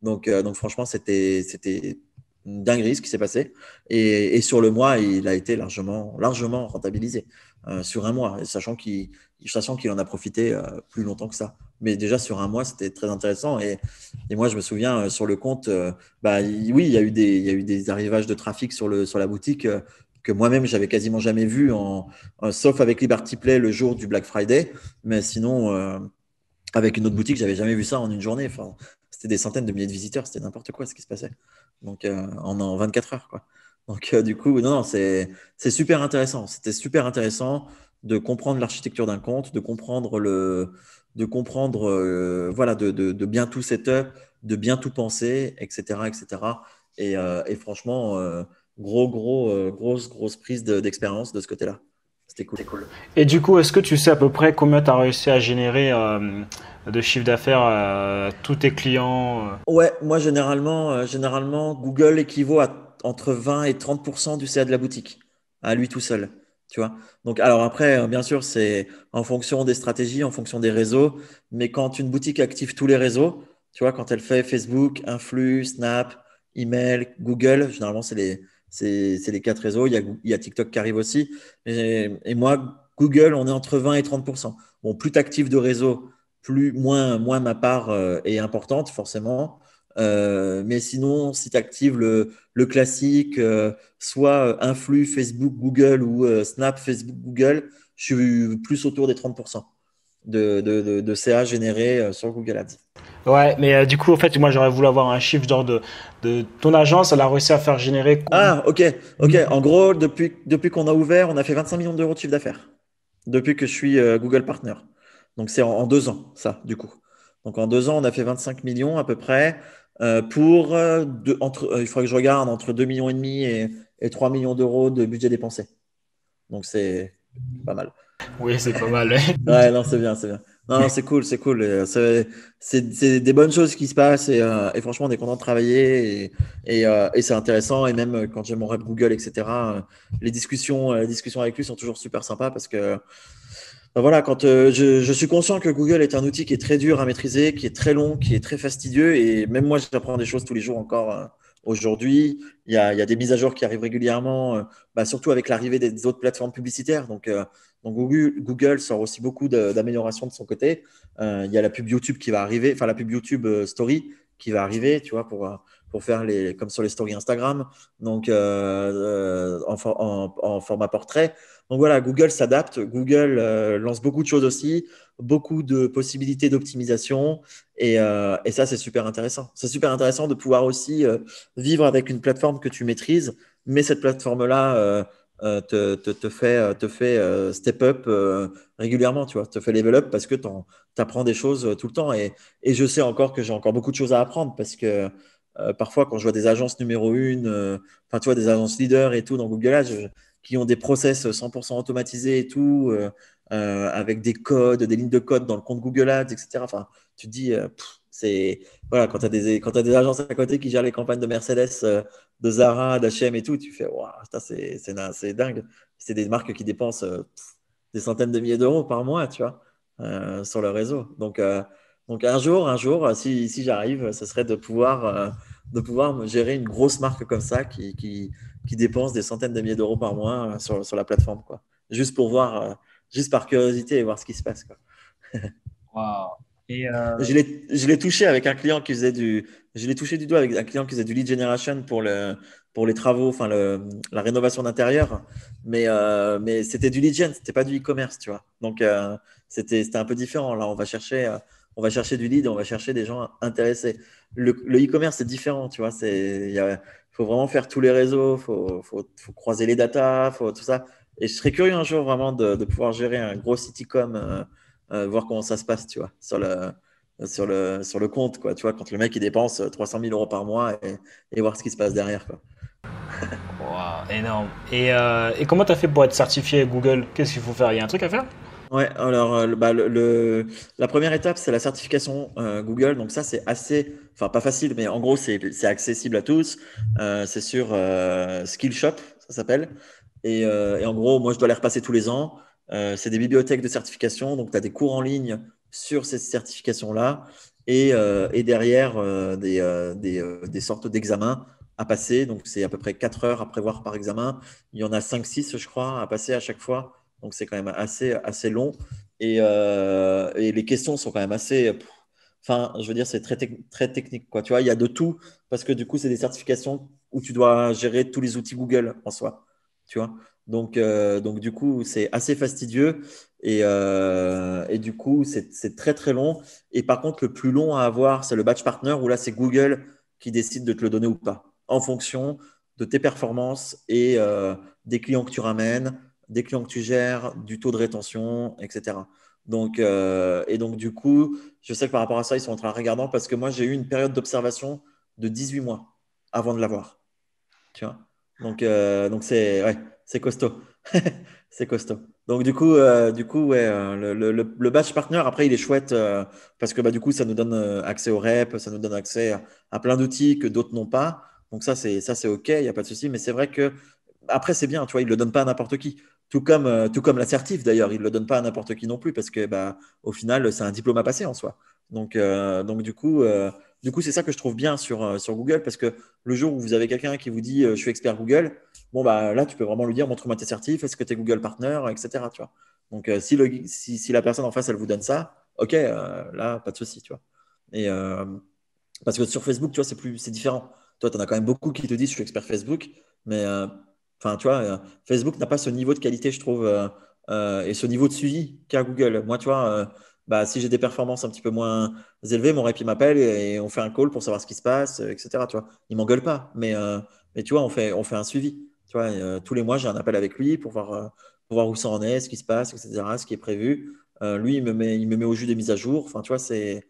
Donc, euh, donc franchement, c'était une dinguerie ce qui s'est passé. Et, sur le mois, il a été largement, largement rentabilisé sur un mois, sachant qu'il sachant en a profité plus longtemps que ça. Mais déjà sur un mois, c'était très intéressant. Et, moi, je me souviens sur le compte, bah, oui, il y, a eu des, y eu des arrivages de trafic sur, le, sur la boutique que moi-même j'avais quasiment jamais vu, en, sauf avec Liberty Play le jour du Black Friday, mais sinon euh, avec une autre boutique, j'avais jamais vu ça en une journée. Enfin, c'était des centaines de milliers de visiteurs, c'était n'importe quoi ce qui se passait. Donc euh, en, en, 24 heures, quoi. Donc euh, du coup, non, c'est super intéressant. C'était super intéressant de comprendre l'architecture d'un compte, de comprendre le, de comprendre, voilà, de, bien tout setup, de bien tout penser, etc., etc. Et, et franchement gros, gros, euh, grosse, grosse prise d'expérience de, ce côté-là. C'était cool. Et du coup, est-ce que tu sais à peu près combien tu as réussi à générer euh, de chiffre d'affaires à euh, tous tes clients Ouais, moi généralement, généralement, Google équivaut à entre 20 et 30 du CA de la boutique à lui tout seul. Tu vois Donc, alors après, bien sûr, c'est en fonction des stratégies, en fonction des réseaux. Mais quand une boutique active tous les réseaux, tu vois, quand elle fait Facebook, Influx, Snap, email, Google, généralement, c'est les, c'est les quatre réseaux. Il y, a, y, a, TikTok qui arrive aussi. Et, moi, Google, on est entre 20 et 30 Bon, plus tu de réseau, plus, moins, moins ma part euh, est importante, forcément. Euh, mais sinon, si tu actives le, le classique, euh, soit influ Facebook, Google ou Snap, Facebook, Google, je suis plus autour des 30 de, de, de, de CA généré sur Google Ads. Ouais, mais euh, du coup, en fait, moi, j'aurais voulu avoir un chiffre genre de, de ton agence, elle a réussi à faire générer. Ah, ok, ok. En gros, depuis, depuis qu'on a ouvert, on a fait 25 millions d'euros de chiffre d'affaires. Depuis que je suis euh, Google Partner. Donc, c'est en, deux ans, ça, du coup. Donc, en deux ans, on a fait 25 millions à peu près euh, pour, de, entre, il faudrait que je regarde, entre 2 millions et demi et 3 millions d'euros de budget dépensé. Donc, c'est pas mal. Oui, c'est pas mal. ouais, non, c'est bien, c'est bien. Non, c'est cool, c'est cool. Euh, c'est des bonnes choses qui se passent euh, et, franchement, on est content de travailler et, et, euh, c'est intéressant. Et même quand j'ai mon rep Google, etc., les discussions, discussions avec lui sont toujours super sympas parce que ben voilà, quand je, je, suis conscient que Google est un outil qui est très dur à maîtriser, qui est très long, qui est très fastidieux et même moi, j'apprends des choses tous les jours encore Aujourd'hui, il y, a des mises à jour qui arrivent régulièrement, euh, bah, surtout avec l'arrivée des autres plateformes publicitaires. Donc, euh, Google, sort aussi beaucoup d'améliorations de, son côté. Euh, il y a la pub YouTube qui va arriver, enfin la pub YouTube Story qui va arriver, tu vois, pour, pour faire les, comme sur les stories Instagram, donc euh, euh, en, format portrait. Donc voilà, Google s'adapte, Google euh, lance beaucoup de choses aussi, beaucoup de possibilités d'optimisation, et, et, ça c'est super intéressant. C'est super intéressant de pouvoir aussi vivre avec une plateforme que tu maîtrises, mais cette plateforme-là te, te, te, fait, te fait step up régulièrement, tu vois, te fait level up parce que tu apprends des choses tout le temps, et, et je sais encore que j'ai encore beaucoup de choses à apprendre parce que euh, parfois, quand je vois des agences numéro une, euh, enfin, tu vois, des agences leaders et tout dans Google Ads, qui ont des process 100% automatisés et tout, euh, avec des codes, des lignes de code dans le compte Google Ads, etc. Enfin, tu te dis, c'est voilà, quand tu as, des agences à côté qui gèrent les campagnes de Mercedes, de Zara, d'HM et tout, tu fais waouh, c'est dingue. C'est des marques qui dépensent des centaines de milliers d'euros par mois, tu vois, sur le réseau. Donc, donc un jour, un jour, euh, si, si j'arrive, ce serait de pouvoir, euh, de pouvoir gérer une grosse marque comme ça qui, qui, dépense des centaines de milliers d'euros par mois euh, sur, sur, la plateforme, quoi. Juste pour voir, juste par curiosité et voir ce qui se passe, quoi. wow. et Je l'ai touché avec un client qui faisait du, je l'ai touché du doigt avec un client qui faisait du lead generation pour le, pour les travaux, enfin le, la rénovation d'intérieur, mais, mais c'était du lead gen, c'était pas du e-commerce, tu vois. Donc c'était un peu différent. Là, on va chercher, on va chercher du lead, on va chercher des gens intéressés. Le e-commerce, c'est différent, tu vois. Il faut vraiment faire tous les réseaux, il faut, croiser les datas, faut tout ça. Et je serais curieux un jour vraiment de, pouvoir gérer un gros Citycom, euh, euh, voir comment ça se passe, tu vois, sur le, sur le, sur le compte, quoi. Tu vois, quand le mec, il dépense 300 euh, 000 euros par mois et, voir ce qui se passe derrière, quoi. énorme. Et, et comment tu as fait pour être certifié Google Qu'est-ce qu'il faut faire Il y a un truc à faire Ouais, alors euh, bah, le, la première étape, c'est la certification euh, Google. Donc ça, c'est assez, enfin pas facile, mais en gros, c'est accessible à tous. Euh, c'est sur Skillshop, ça s'appelle. Et, et, en gros, moi, je dois les repasser tous les ans. c'est des bibliothèques de certification, donc tu as des cours en ligne sur ces certifications-là. Et, et, derrière, des, des, des sortes d'examens à passer. Donc c'est à peu près 4 heures à prévoir par examen. Il y en a 5-6, je crois, à passer à chaque fois. Donc c'est quand même assez, assez long. Et, euh, les questions sont quand même assez. enfin, je veux dire, c'est très, très technique. Quoi. Tu vois, il y a de tout parce que du coup, c'est des certifications où tu dois gérer tous les outils Google en soi. Tu vois donc, euh, du coup, c'est assez fastidieux et, euh, et du coup, c'est très très long. Et par contre, le plus long à avoir, c'est le batch partner où là, c'est Google qui décide de te le donner ou pas en fonction de tes performances et des clients que tu ramènes, des clients que tu gères, du taux de rétention, etc. Donc, euh, et donc, du coup, je sais que par rapport à ça, ils sont en train de regarder parce que moi, j'ai eu une période d'observation de 18 mois avant de l'avoir. Tu Donc, euh, donc c'est ouais, costaud. c'est costaud. Donc, du coup, euh, du coup ouais, le, le, batch partner, après, il est chouette parce que bah, du coup, ça nous donne accès au rep, ça nous donne accès à, plein d'outils que d'autres n'ont pas. Donc, ça, c'est OK, il n'y a pas de souci. Mais c'est vrai que après, c'est bien, tu vois, ils ne le donnent pas à n'importe qui. Tout comme, euh, tout comme l'assertif d'ailleurs, il ne le donne pas à n'importe qui non plus parce que bah, au final, c'est un diplôme à passer en soi. Donc, euh, donc du coup, euh, du coup, c'est ça que je trouve bien sur, sur Google parce que le jour où vous avez quelqu'un qui vous dit je suis expert Google, bon bah là, tu peux vraiment lui dire montre-moi tes certifs, est-ce que tu es Google Partner, etc. Tu vois donc si, le, si, si, la personne en face elle vous donne ça, ok, là pas de souci, tu vois. Et parce que sur Facebook, tu vois, c'est plus c'est différent. Toi, tu en as quand même beaucoup qui te disent je suis expert Facebook, mais Enfin, tu vois, euh, Facebook n'a pas ce niveau de qualité, je trouve, euh, euh, et ce niveau de suivi qu'a Google. Moi, tu vois, bah, si j'ai des performances un petit peu moins élevées, mon répit m'appelle et, on fait un call pour savoir ce qui se passe, etc. Tu vois, il m'engueule pas, mais, mais tu vois, on fait, on fait un suivi. Tu vois, tous les mois, j'ai un appel avec lui pour voir, voir où ça en est, ce qui se passe, etc., ce qui est prévu. lui, il me, met, il me met au jus des mises à jour. Enfin, tu vois, c'est,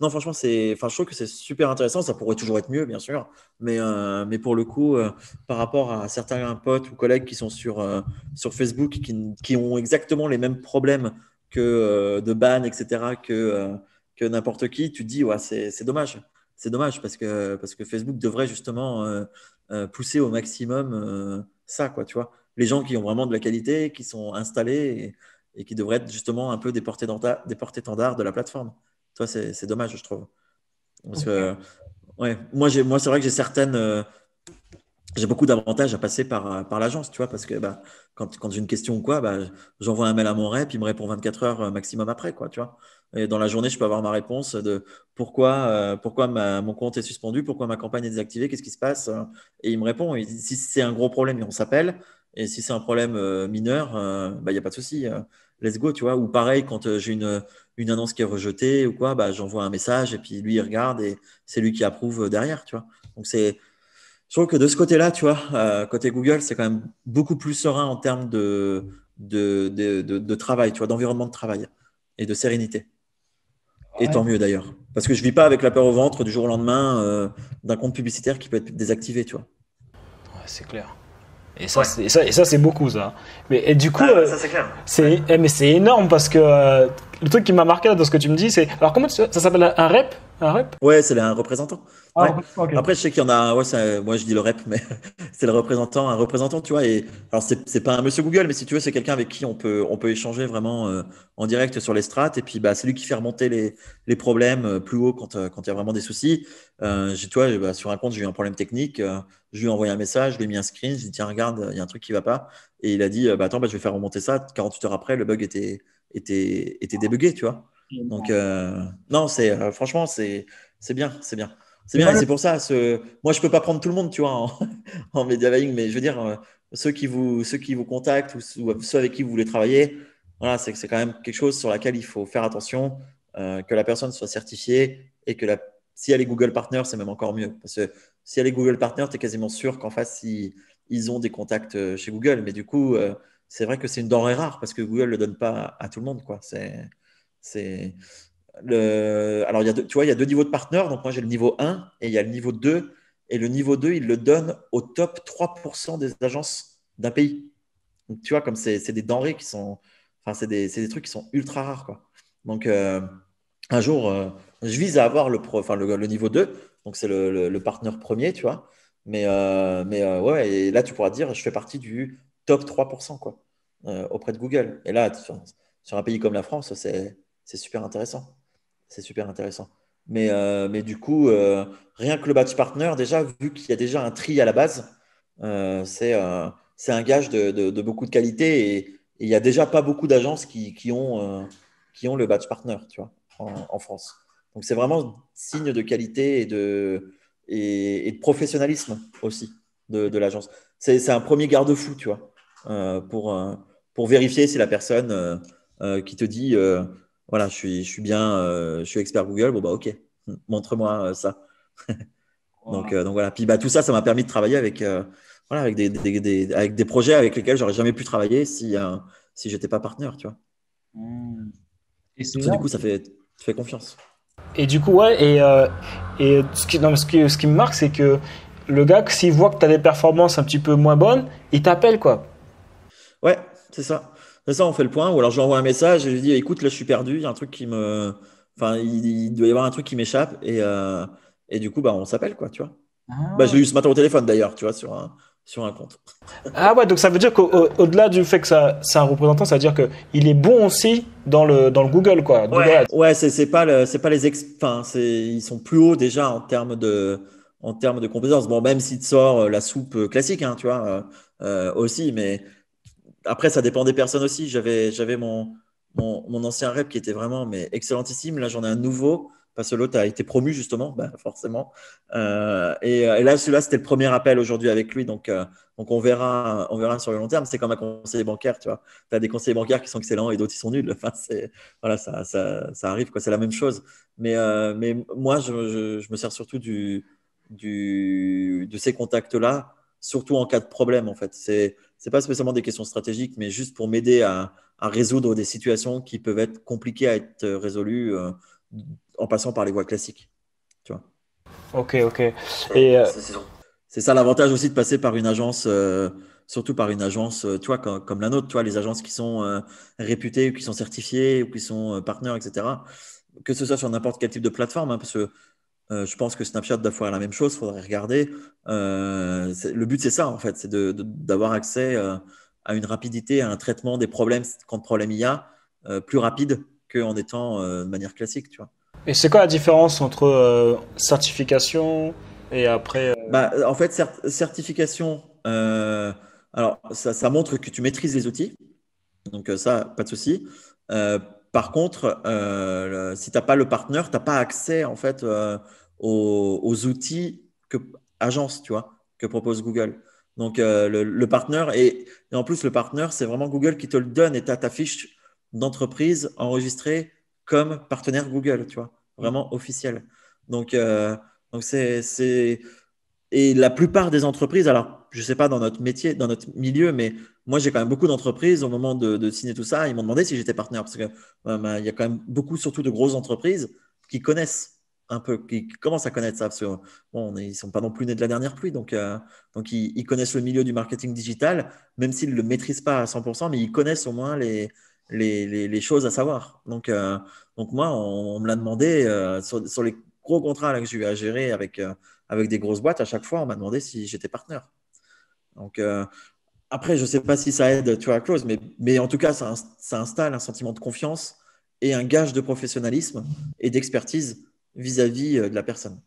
non, franchement, c'est, enfin, je trouve que c'est super intéressant. Ça pourrait toujours être mieux, bien sûr, mais, euh, pour le coup, euh, par rapport à certains potes ou collègues qui sont sur, euh, sur Facebook, qui, qui, ont exactement les mêmes problèmes que de ban, etc., que, que n'importe qui, tu te dis, ouais, c'est dommage. C'est dommage parce que, parce que Facebook devrait justement pousser au maximum ça, quoi, tu vois. Les gens qui ont vraiment de la qualité, qui sont installés et, qui devraient être justement un peu des portées, des portées de la plateforme. Toi, c'est dommage, je trouve. Parce que, ouais, moi, moi c'est vrai que j'ai certaines. Euh, j'ai beaucoup d'avantages à passer par, euh, par l'agence, tu vois, parce que bah, quand, quand j'ai une question ou quoi, bah, j'envoie un mail à mon rep, il me répond 24 heures euh, maximum après, quoi, tu vois. Et dans la journée, je peux avoir ma réponse de pourquoi, pourquoi mon compte est suspendu, pourquoi ma campagne est désactivée, qu'est-ce qui se passe. Et il me répond, si c'est un gros problème, on s'appelle. Et si c'est un problème mineur, bah, il n'y a pas de souci. let's go, tu vois. Ou pareil, quand j'ai une, une annonce qui est rejetée ou quoi, bah, j'envoie un message et puis lui, il regarde et c'est lui qui approuve euh, derrière, tu vois. Donc, c'est, je trouve que de ce côté-là, tu vois, euh, côté Google, c'est quand même beaucoup plus serein en termes de, de, de, travail, tu vois, d'environnement de travail et de sérénité. Et tant mieux d'ailleurs. Parce que je ne vis pas avec la peur au ventre du jour au lendemain euh, d'un compte publicitaire qui peut être désactivé, tu vois. Ouais, c'est clair. Et ça, c'est, ça, et ça, c'est beaucoup, ça. Mais et du ah, coup, C'est, eh, mais c'est énorme parce que le truc qui m'a marqué dans ce que tu me dis, c'est. Alors, comment ça s'appelle un rep Un rep Ouais, c'est un représentant. Ah, après, je sais qu'il y en a. Ouais, moi, je dis le rep, mais c'est le représentant. Un représentant, tu vois. Et... Alors, c'est pas un monsieur Google, mais si tu veux, c'est quelqu'un avec qui on peut, on peut échanger vraiment euh, en direct sur les strates. Et puis, bah, c'est lui qui fait remonter les, les problèmes euh, plus haut euh, quand il y a vraiment des soucis. Euh, tu vois, bah, sur un compte, j'ai eu un problème technique. je lui ai envoyé un message, je lui ai mis un screen. Je lui ai dit, tiens, regarde, il y a un truc qui va pas. Et il a dit, bah, attends, bah, je vais faire remonter ça. 48 heures après, le bug était était, était débugué, tu vois. Donc, euh, non, c'est euh, franchement, c'est bien, c'est bien. C'est bien, c'est pour ça. Ce... Moi, je peux pas prendre tout le monde, tu vois, en, en buying, mais je veux dire, euh, ceux qui vous, ceux qui vous contactent ou, ceux avec qui vous voulez travailler, voilà, c'est c'est quand même quelque chose sur laquelle il faut faire attention, que la personne soit certifiée et que la, si elle est Google Partner, c'est même encore mieux. Parce que si elle est Google Partner, tu es quasiment sûr qu'en face, ils, ils, ont des contacts chez Google. Mais du coup, c'est vrai que c'est une denrée rare parce que Google ne le donne pas à tout le monde. Quoi. C'est, c'est le... Alors, il y a deux, tu vois, il y a deux niveaux de partenaires. Donc, moi, j'ai le niveau 1 et il y a le niveau 2. Et le niveau 2, il le donne au top 3% des agences d'un pays. Donc, tu vois, comme c'est, des denrées qui sont. Enfin, c'est des, trucs qui sont ultra rares. Quoi. Donc, euh, un jour, euh, je vise à avoir le, le, niveau 2. Donc, c'est le, le, partenaire premier, tu vois. Mais, euh, mais ouais, et là, tu pourras dire, je fais partie du top 3% quoi, euh, auprès de Google. Et là, sur, un pays comme la France, c'est super intéressant. C'est super intéressant. Mais, euh, du coup, euh, rien que le batch partner, déjà, vu qu'il y a déjà un tri à la base, c'est un gage de, beaucoup de qualité et il n'y a déjà pas beaucoup d'agences qui, ont, qui ont le batch partner tu vois, en, France. Donc c'est vraiment signe de qualité et de, et, de professionnalisme aussi de, de l'agence. C'est un premier garde-fou, tu vois. Euh, pour, euh, pour vérifier si la personne euh, qui te dit voilà, je suis, je suis bien, je suis expert Google, bon bah ok, montre-moi ça. donc, donc voilà. Puis bah, tout ça, ça m'a permis de travailler avec, voilà, avec, des, avec des projets avec lesquels j'aurais jamais pu travailler si, si j'étais pas partenaire, tu vois. Mmh. Et ça, du coup, ça fait, fait confiance. Et du coup, ouais, et, et ce, qui, ce, qui, ce qui me marque, c'est que le gars, s'il voit que tu as des performances un petit peu moins bonnes, il t'appelle, quoi c'est ça. ça, on fait le point. Ou alors je lui envoie un message et je lui dis écoute, là je suis perdu, il y a un truc qui me. Enfin, il, doit y avoir un truc qui m'échappe. Euh, et, du coup, bah, on s'appelle, quoi, tu vois. Ah. Bah, j'ai eu ce matin au téléphone d'ailleurs, tu vois, sur un, sur un compte. Ah ouais, donc ça veut dire qu'au-delà du fait que c'est un représentant, ça veut dire qu'il est bon aussi dans le, dans le Google, quoi. ouais, c'est pas, le, pas les ex. Enfin, ils sont plus hauts déjà en termes de en termes de compétences. Bon, même si tu sors euh, la soupe euh, classique, hein, tu vois, aussi, mais après, ça dépend des personnes aussi. J'avais, j'avais mon, mon, ancien rep qui était vraiment mais excellentissime. Là, j'en ai un nouveau parce que l'autre a été promu justement, bah, forcément. Euh, euh, et, là, celui-là, c'était le premier appel aujourd'hui avec lui, donc, euh, donc on, verra, on verra sur le long terme. C'est comme un conseiller bancaire, tu vois. Tu as des conseillers bancaires qui sont excellents et d'autres qui sont nuls. Enfin, voilà, ça, arrive, quoi. c'est la même chose. Mais, mais moi, je, me sers surtout du, du, de ces contacts-là, surtout en cas de problème, en fait. C'est, c'est pas spécialement des questions stratégiques, mais juste pour m'aider à, résoudre des situations qui peuvent être compliquées à être euh, résolues euh, en passant par les voies classiques. Tu vois Ok, ok. Et euh, c'est ça l'avantage aussi de passer par une agence, surtout par une agence, tu comme, la nôtre, tu les agences qui sont réputées ou qui sont certifiées ou qui sont partenaires, etc. Que ce soit sur n'importe quel type de plateforme, hein, parce que euh, je pense que Snapchat doit faire la même chose, il faudrait regarder. Euh, le but, c'est ça, en fait, c'est d'avoir accès euh, à une rapidité, à un traitement des problèmes quand problème il y a, plus rapide qu'en étant de manière classique. Tu vois. Et c'est quoi la différence entre certification et après bah, En fait, certification, alors ça, ça, montre que tu maîtrises les outils, donc ça, pas de souci. Par contre, euh, si tu n'as pas le partenaire, tu n'as pas accès en fait euh, aux, outils que agence, tu vois, que propose Google. Donc euh, le, partenaire et, en plus le partenaire, c'est vraiment Google qui te le donne et tu as ta fiche d'entreprise enregistrée comme partenaire Google, tu vois, vraiment officiel. Donc donc c'est et la plupart des entreprises, alors je sais pas dans notre métier, dans notre milieu, mais moi, j'ai quand même beaucoup d'entreprises au moment de, signer tout ça. Ils m'ont demandé si j'étais partenaire parce qu'il y a quand même beaucoup, surtout de grosses entreprises qui connaissent un peu, qui commencent à connaître ça ils ne sont pas non plus nés de la dernière pluie. Donc, euh, ils, connaissent le milieu du marketing digital, même s'ils ne le maîtrisent pas à 100%, mais ils connaissent au moins les, choses à savoir. Donc, euh, moi, on, me l'a demandé euh, sur, les gros contrats que j'ai eu à gérer avec, des grosses boîtes. À chaque fois, on m'a demandé si j'étais partenaire. Donc, après, je ne sais pas si ça aide tu vois, à Close, mais, en tout cas, ça, installe un sentiment de confiance et un gage de professionnalisme et d'expertise vis-à-vis euh, de la personne.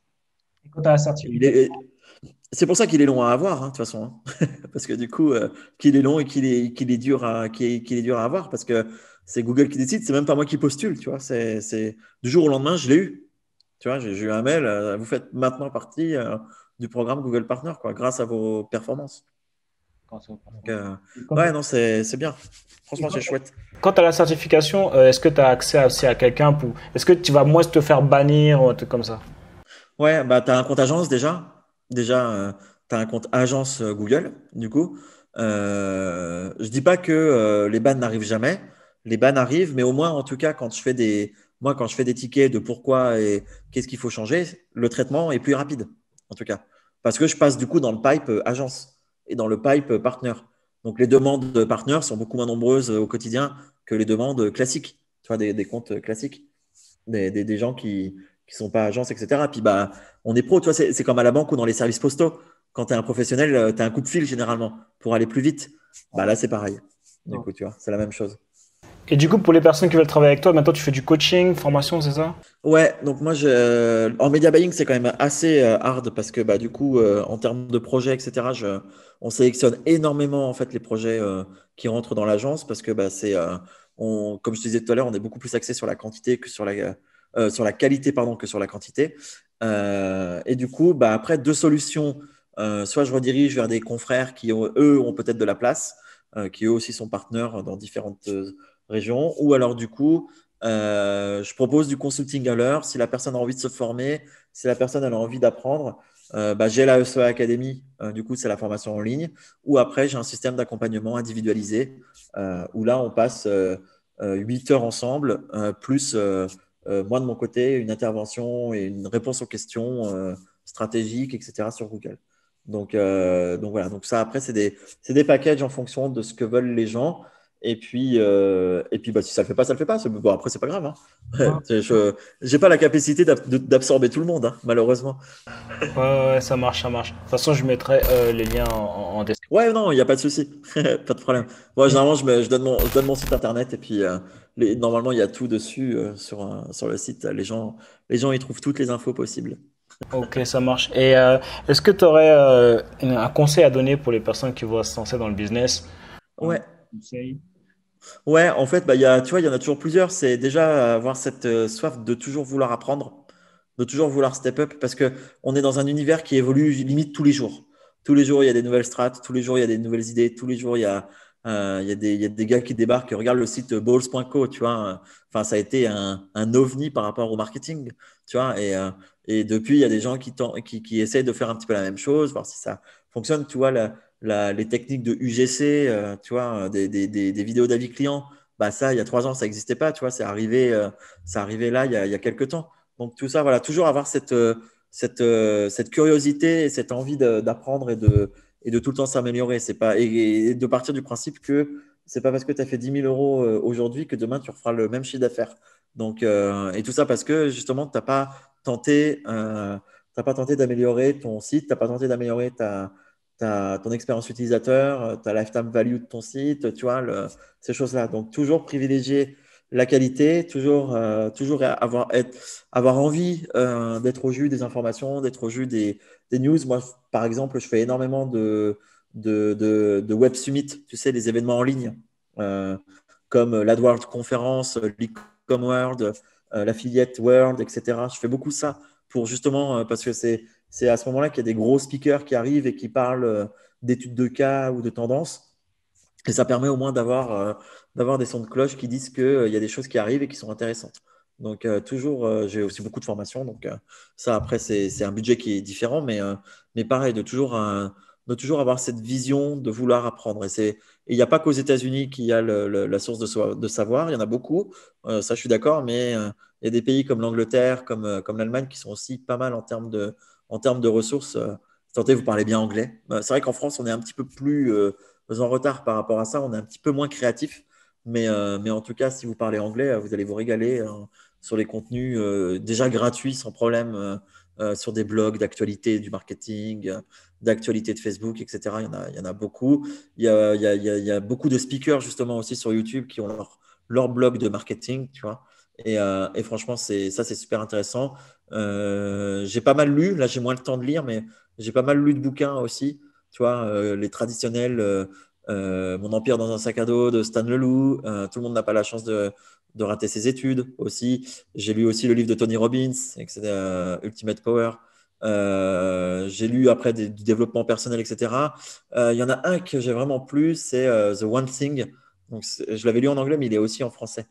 C'est pour ça qu'il est long à avoir, hein, de toute façon. Hein. parce que du coup, euh, qu'il est long et qu'il est, qu'il est, dur à, qu'il dur à avoir, parce que c'est Google qui décide, c'est même pas moi qui postule, tu vois. C'est, Du jour au lendemain, je l'ai eu. Tu vois, j'ai, eu un mail, euh, vous faites maintenant partie du programme Google Partner, quoi, grâce à vos performances. Euh, ouais, non, c'est bien. Franchement, c'est chouette. Quant à la certification, euh, est-ce que tu as accès aussi à quelqu'un pour... Est-ce que tu vas moins te faire bannir ou un truc comme ça Ouais, bah, tu as un compte agence déjà. Déjà, euh, tu as un compte agence Google, du coup. Euh, je dis pas que les bans n'arrivent jamais. Les bans arrivent, mais au moins, en tout cas, quand je fais des, moi, quand je fais des tickets de pourquoi et qu'est-ce qu'il faut changer, le traitement est plus rapide, en tout cas. Parce que je passe du coup dans le pipe agence et dans le pipe partner. Donc les demandes de partners sont beaucoup moins nombreuses au quotidien que les demandes classiques, tu vois, des, comptes classiques, des, gens qui ne sont pas agences, etc. Puis bah, on est pro, tu vois, c'est comme à la banque ou dans les services postaux. Quand tu es un professionnel, euh, tu as un coup de fil généralement pour aller plus vite. Bah, là, c'est pareil. Du tu vois, c'est la même chose. Et du coup, pour les personnes qui veulent travailler avec toi, maintenant tu fais du coaching, formation, c'est ça Ouais, donc moi, je... en media buying, c'est quand même assez euh, hard parce que bah, du coup, euh, en termes de projets, etc., on sélectionne énormément en fait les projets euh, qui rentrent dans l'agence parce que bah, c'est, on... comme je te disais tout à l'heure, on est beaucoup plus axé sur la quantité que sur la, sur la qualité pardon, que sur la quantité. et du coup, bah, après, deux solutions. soit je redirige vers des confrères qui, eux, ont peut-être de la place, qui eux aussi sont partenaires dans différentes région. Ou alors, du coup, euh, je propose du consulting à l'heure. Si la personne a envie de se former, si la personne a envie d'apprendre, euh, bah, j'ai la ESEA Academy, euh, du coup, c'est la formation en ligne. Ou après, j'ai un système d'accompagnement individualisé où là, on passe 8 heures ensemble, plus moi de mon côté, une intervention et une réponse aux questions stratégiques, etc. sur Google. Donc, donc voilà, donc ça après, c'est des, des, packages en fonction de ce que veulent les gens. Et puis, euh, et puis bah, si ça le fait pas, ça le fait pas. Bon, après, c'est pas grave. Hein. je n'ai pas la capacité d'absorber tout le monde, hein, malheureusement. Ouais, ça marche, ça marche. De toute façon, je mettrai euh, les liens en, description. Ouais, non, il n'y a pas de souci. pas de problème. Moi, généralement, je, je, donne mon, site internet et puis euh, normalement, il y a tout dessus sur, sur le site. Les gens, les gens y trouvent toutes les infos possibles. Ok, ça marche. Et est-ce que tu aurais un conseil à donner pour les personnes qui vont se lancer dans le business Ouais. Ouais, en fait, bah, y a, tu vois, il y en a toujours plusieurs. C'est déjà avoir cette euh, soif de toujours vouloir apprendre, de toujours vouloir step up, parce qu'on est dans un univers qui évolue limite tous les jours. Tous les jours, il y a des nouvelles strates, tous les jours, il y a des nouvelles idées, tous les jours, il y a, euh, y a, des, y a des gars qui débarquent. Regarde le site balls.co, tu vois. Euh, enfin, ça a été un, ovni par rapport au marketing, tu vois. Et, et depuis, il y a des gens qui, qui, qui essayent de faire un petit peu la même chose, voir si ça fonctionne. Tu vois, la, les techniques de UGC, euh, tu vois, euh, des, vidéos d'avis clients, bah ça, il y a trois ans, ça n'existait pas, tu vois, c'est arrivé, euh, arrivé là il y, a, il quelques temps. Donc tout ça, voilà, toujours avoir cette, cette, curiosité et cette envie d'apprendre et de, et de tout le temps s'améliorer. C'est pas et, de partir du principe que c'est pas parce que tu as fait 10 000 euros aujourd'hui que demain tu referas le même chiffre d'affaires. Donc et tout ça parce que justement tu n'as pas tenté, pas tenté d'améliorer ton site, tu n'as pas tenté d'améliorer ta ton expérience utilisateur, euh, ta lifetime value de ton site, tu vois, ces choses-là. Donc, toujours privilégier la qualité, toujours, euh, avoir, envie euh, d'être au jus des informations, d'être au jus des, news. Moi, par exemple, je fais énormément de, de, de, web summit, tu sais, des événements en ligne, comme l'AdWorld Conference, l'Ecom World, la Fillette World, etc. Je fais beaucoup ça pour justement, parce que c'est c'est à ce moment-là qu'il y a des gros speakers qui arrivent et qui parlent euh, d'études de cas ou de tendances. Et ça permet au moins d'avoir euh, d'avoir des sons de cloche qui disent qu'il euh, y a des choses qui arrivent et qui sont intéressantes. Donc, toujours, j'ai aussi beaucoup de formations. Donc, ça, après, c'est un budget qui est différent, mais, mais pareil, de toujours, de toujours avoir cette vision de vouloir apprendre. Et il n'y a pas qu'aux États-Unis qu'il y a la source de, savoir. Il y en a beaucoup. ça, je suis d'accord, mais il y a des pays comme l'Angleterre, comme, comme l'Allemagne qui sont aussi pas mal en termes de, en termes de ressources. Euh, tentez, vous parlez bien anglais. Euh, c'est vrai qu'en France, on est un petit peu plus euh, en retard par rapport à ça. On est un petit peu moins créatif. Mais, mais en tout cas, si vous parlez anglais, vous allez vous régaler hein, sur les contenus déjà gratuits, sans problème, sur des blogs d'actualité, du marketing, d'actualité de Facebook, etc. Il y en a, beaucoup. Il y a, beaucoup de speakers, justement, aussi sur YouTube qui ont leur, leur blog de marketing, tu vois. Euh, et, franchement, c'est, ça, c'est super intéressant. Euh, j'ai pas mal lu, là, j'ai moins le temps de lire, mais j'ai pas mal lu de bouquins aussi. Tu vois, euh, les traditionnels, Mon empire dans un sac à dos de Stan Leloup. tout le monde n'a pas la chance de, de rater ses études aussi. J'ai lu aussi le livre de Tony Robbins, Ultimate Power. j'ai lu après du développement personnel, etc. Il y en a un que j'ai vraiment plu, c'est The One Thing. Donc, je l'avais lu en anglais, mais il est aussi en français.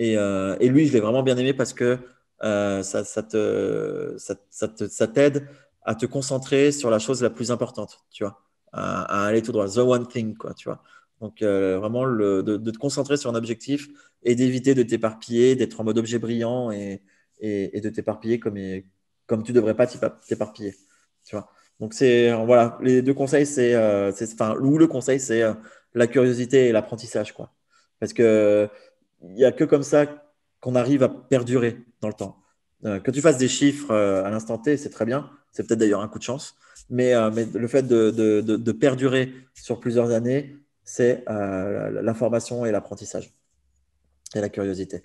Euh, et, lui, je l'ai vraiment bien aimé parce que euh, ça, te, ça, te, ça, t'aide à te concentrer sur la chose la plus importante, tu vois, à, aller tout droit, the one thing, quoi, tu vois. Donc, euh, vraiment, de, te concentrer sur un objectif et d'éviter de t'éparpiller, d'être en mode objet brillant et, et, de t'éparpiller comme, comme tu ne devrais pas t'éparpiller. Tu vois Donc, c'est, voilà, les deux conseils, c'est, enfin, ou le conseil, c'est la curiosité et l'apprentissage, quoi. Parce que il n'y a que comme ça qu'on arrive à perdurer dans le temps. Euh, que tu fasses des chiffres euh, à l'instant T, c'est très bien. C'est peut-être d'ailleurs un coup de chance. Mais, euh, mais le fait de, de, de, perdurer sur plusieurs années, c'est l'information et l'apprentissage et la curiosité.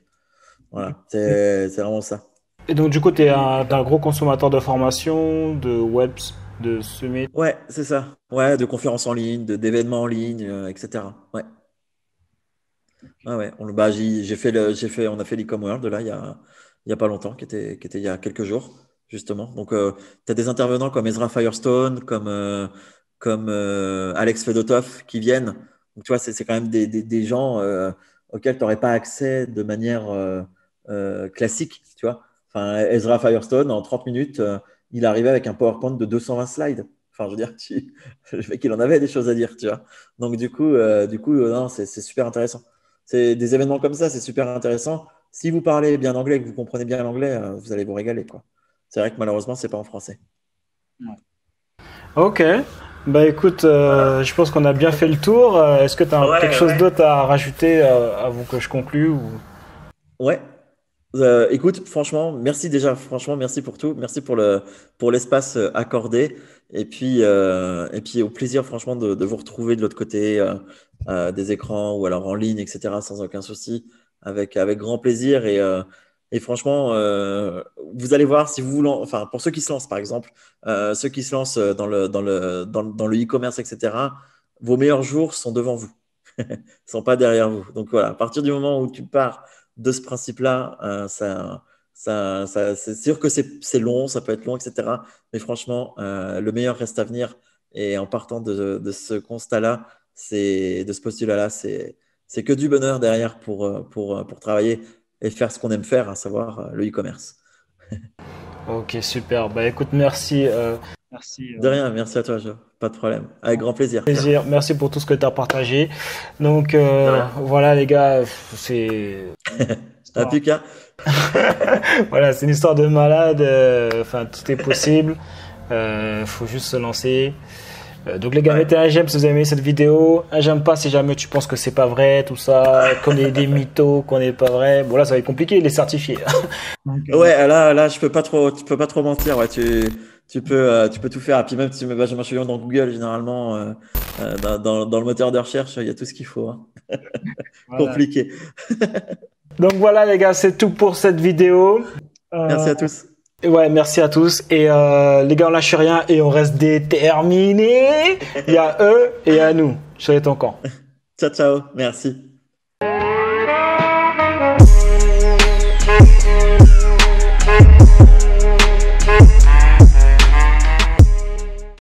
Voilà, c'est vraiment ça. Et donc, du coup, tu es un, gros consommateur de de webs, de summits Ouais, c'est ça. Ouais, de conférences en ligne, d'événements en ligne, etc. Ouais. Ah ouais, on, bah, j'ai fait, le, fait, on a fait l'ecom world là il n'y a, a pas longtemps, qui était, qui était il y a quelques jours justement. Donc euh, tu as des intervenants comme Ezra Firestone, comme, euh, comme euh, Alex Fedotov qui viennent. Donc tu c'est quand même des, gens auxquels tu n'aurais pas accès de manière classique, tu vois. Enfin, Ezra Firestone, en 30 minutes, il arrivait avec un PowerPoint de 220 slides. Enfin, je veux dire, tu... il en avait des choses à dire, tu vois. Donc, du coup, du coup non, c'est super intéressant. C'est des événements comme ça, c'est super intéressant. Si vous parlez bien anglais, que vous comprenez bien l'anglais, euh, vous allez vous régaler. Quoi. C'est vrai que malheureusement, c'est pas en français. Ok. Bah écoute, euh, je pense qu'on a bien fait le tour. Euh, est-ce que tu as quelque chose d'autre à rajouter avant que je conclue ou... Ouais, euh, écoute, franchement, merci déjà, franchement, merci pour tout, merci pour le pour l'espace euh, accordé, et puis euh, et puis au plaisir, franchement, de, vous retrouver de l'autre côté des écrans ou alors en ligne, etc. Sans aucun souci, avec avec grand plaisir et franchement, vous allez voir si vous voulez enfin pour ceux qui se lancent par exemple, ceux qui se lancent dans le le dans le e-commerce, etc. Vos meilleurs jours sont devant vous, sont pas derrière vous. Donc voilà, à partir du moment où tu pars de ce principe-là, euh, ça, ça, c'est sûr que c'est long, ça peut être long, etc. Mais franchement, euh, le meilleur reste à venir. Et en partant de, ce constat-là, de ce postulat-là, c'est que du bonheur derrière pour, euh, pour, pour travailler et faire ce qu'on aime faire, à savoir le e-commerce. ok, super. Bah écoute, merci. Merci. De rien, merci à toi, Joe. Pas de problème. Avec grand plaisir. Plaisir. Merci pour tout ce que tu as partagé. Donc voilà les gars, c'est un pic, voilà, c'est une histoire de malade. Euh, enfin, tout est possible. Euh, faut juste se lancer. Euh, donc les gars, mettez un j'aime si vous avez aimé cette vidéo, un j'aime pas si jamais tu penses que c'est pas vrai, tout ça, qu'on est des mythos, qu'on n'est pas vrai. Bon là, ça va être compliqué, il est certifié. Hein. Euh, ouais, là, là, je peux pas trop, tu peux pas trop mentir. Ouais, tu, tu peux, tu peux tout faire. Et puis même si bah, je mets suis dans Google, généralement, dans, dans, le moteur de recherche, il y a tout ce qu'il faut. Hein. Compliqué. Donc voilà les gars, c'est tout pour cette vidéo. Euh, merci à tous. Ouais, merci à tous. Et euh, les gars, on lâche rien et on reste déterminés. Il y a eux et à nous. Soyez ton camp. ciao, ciao. Merci.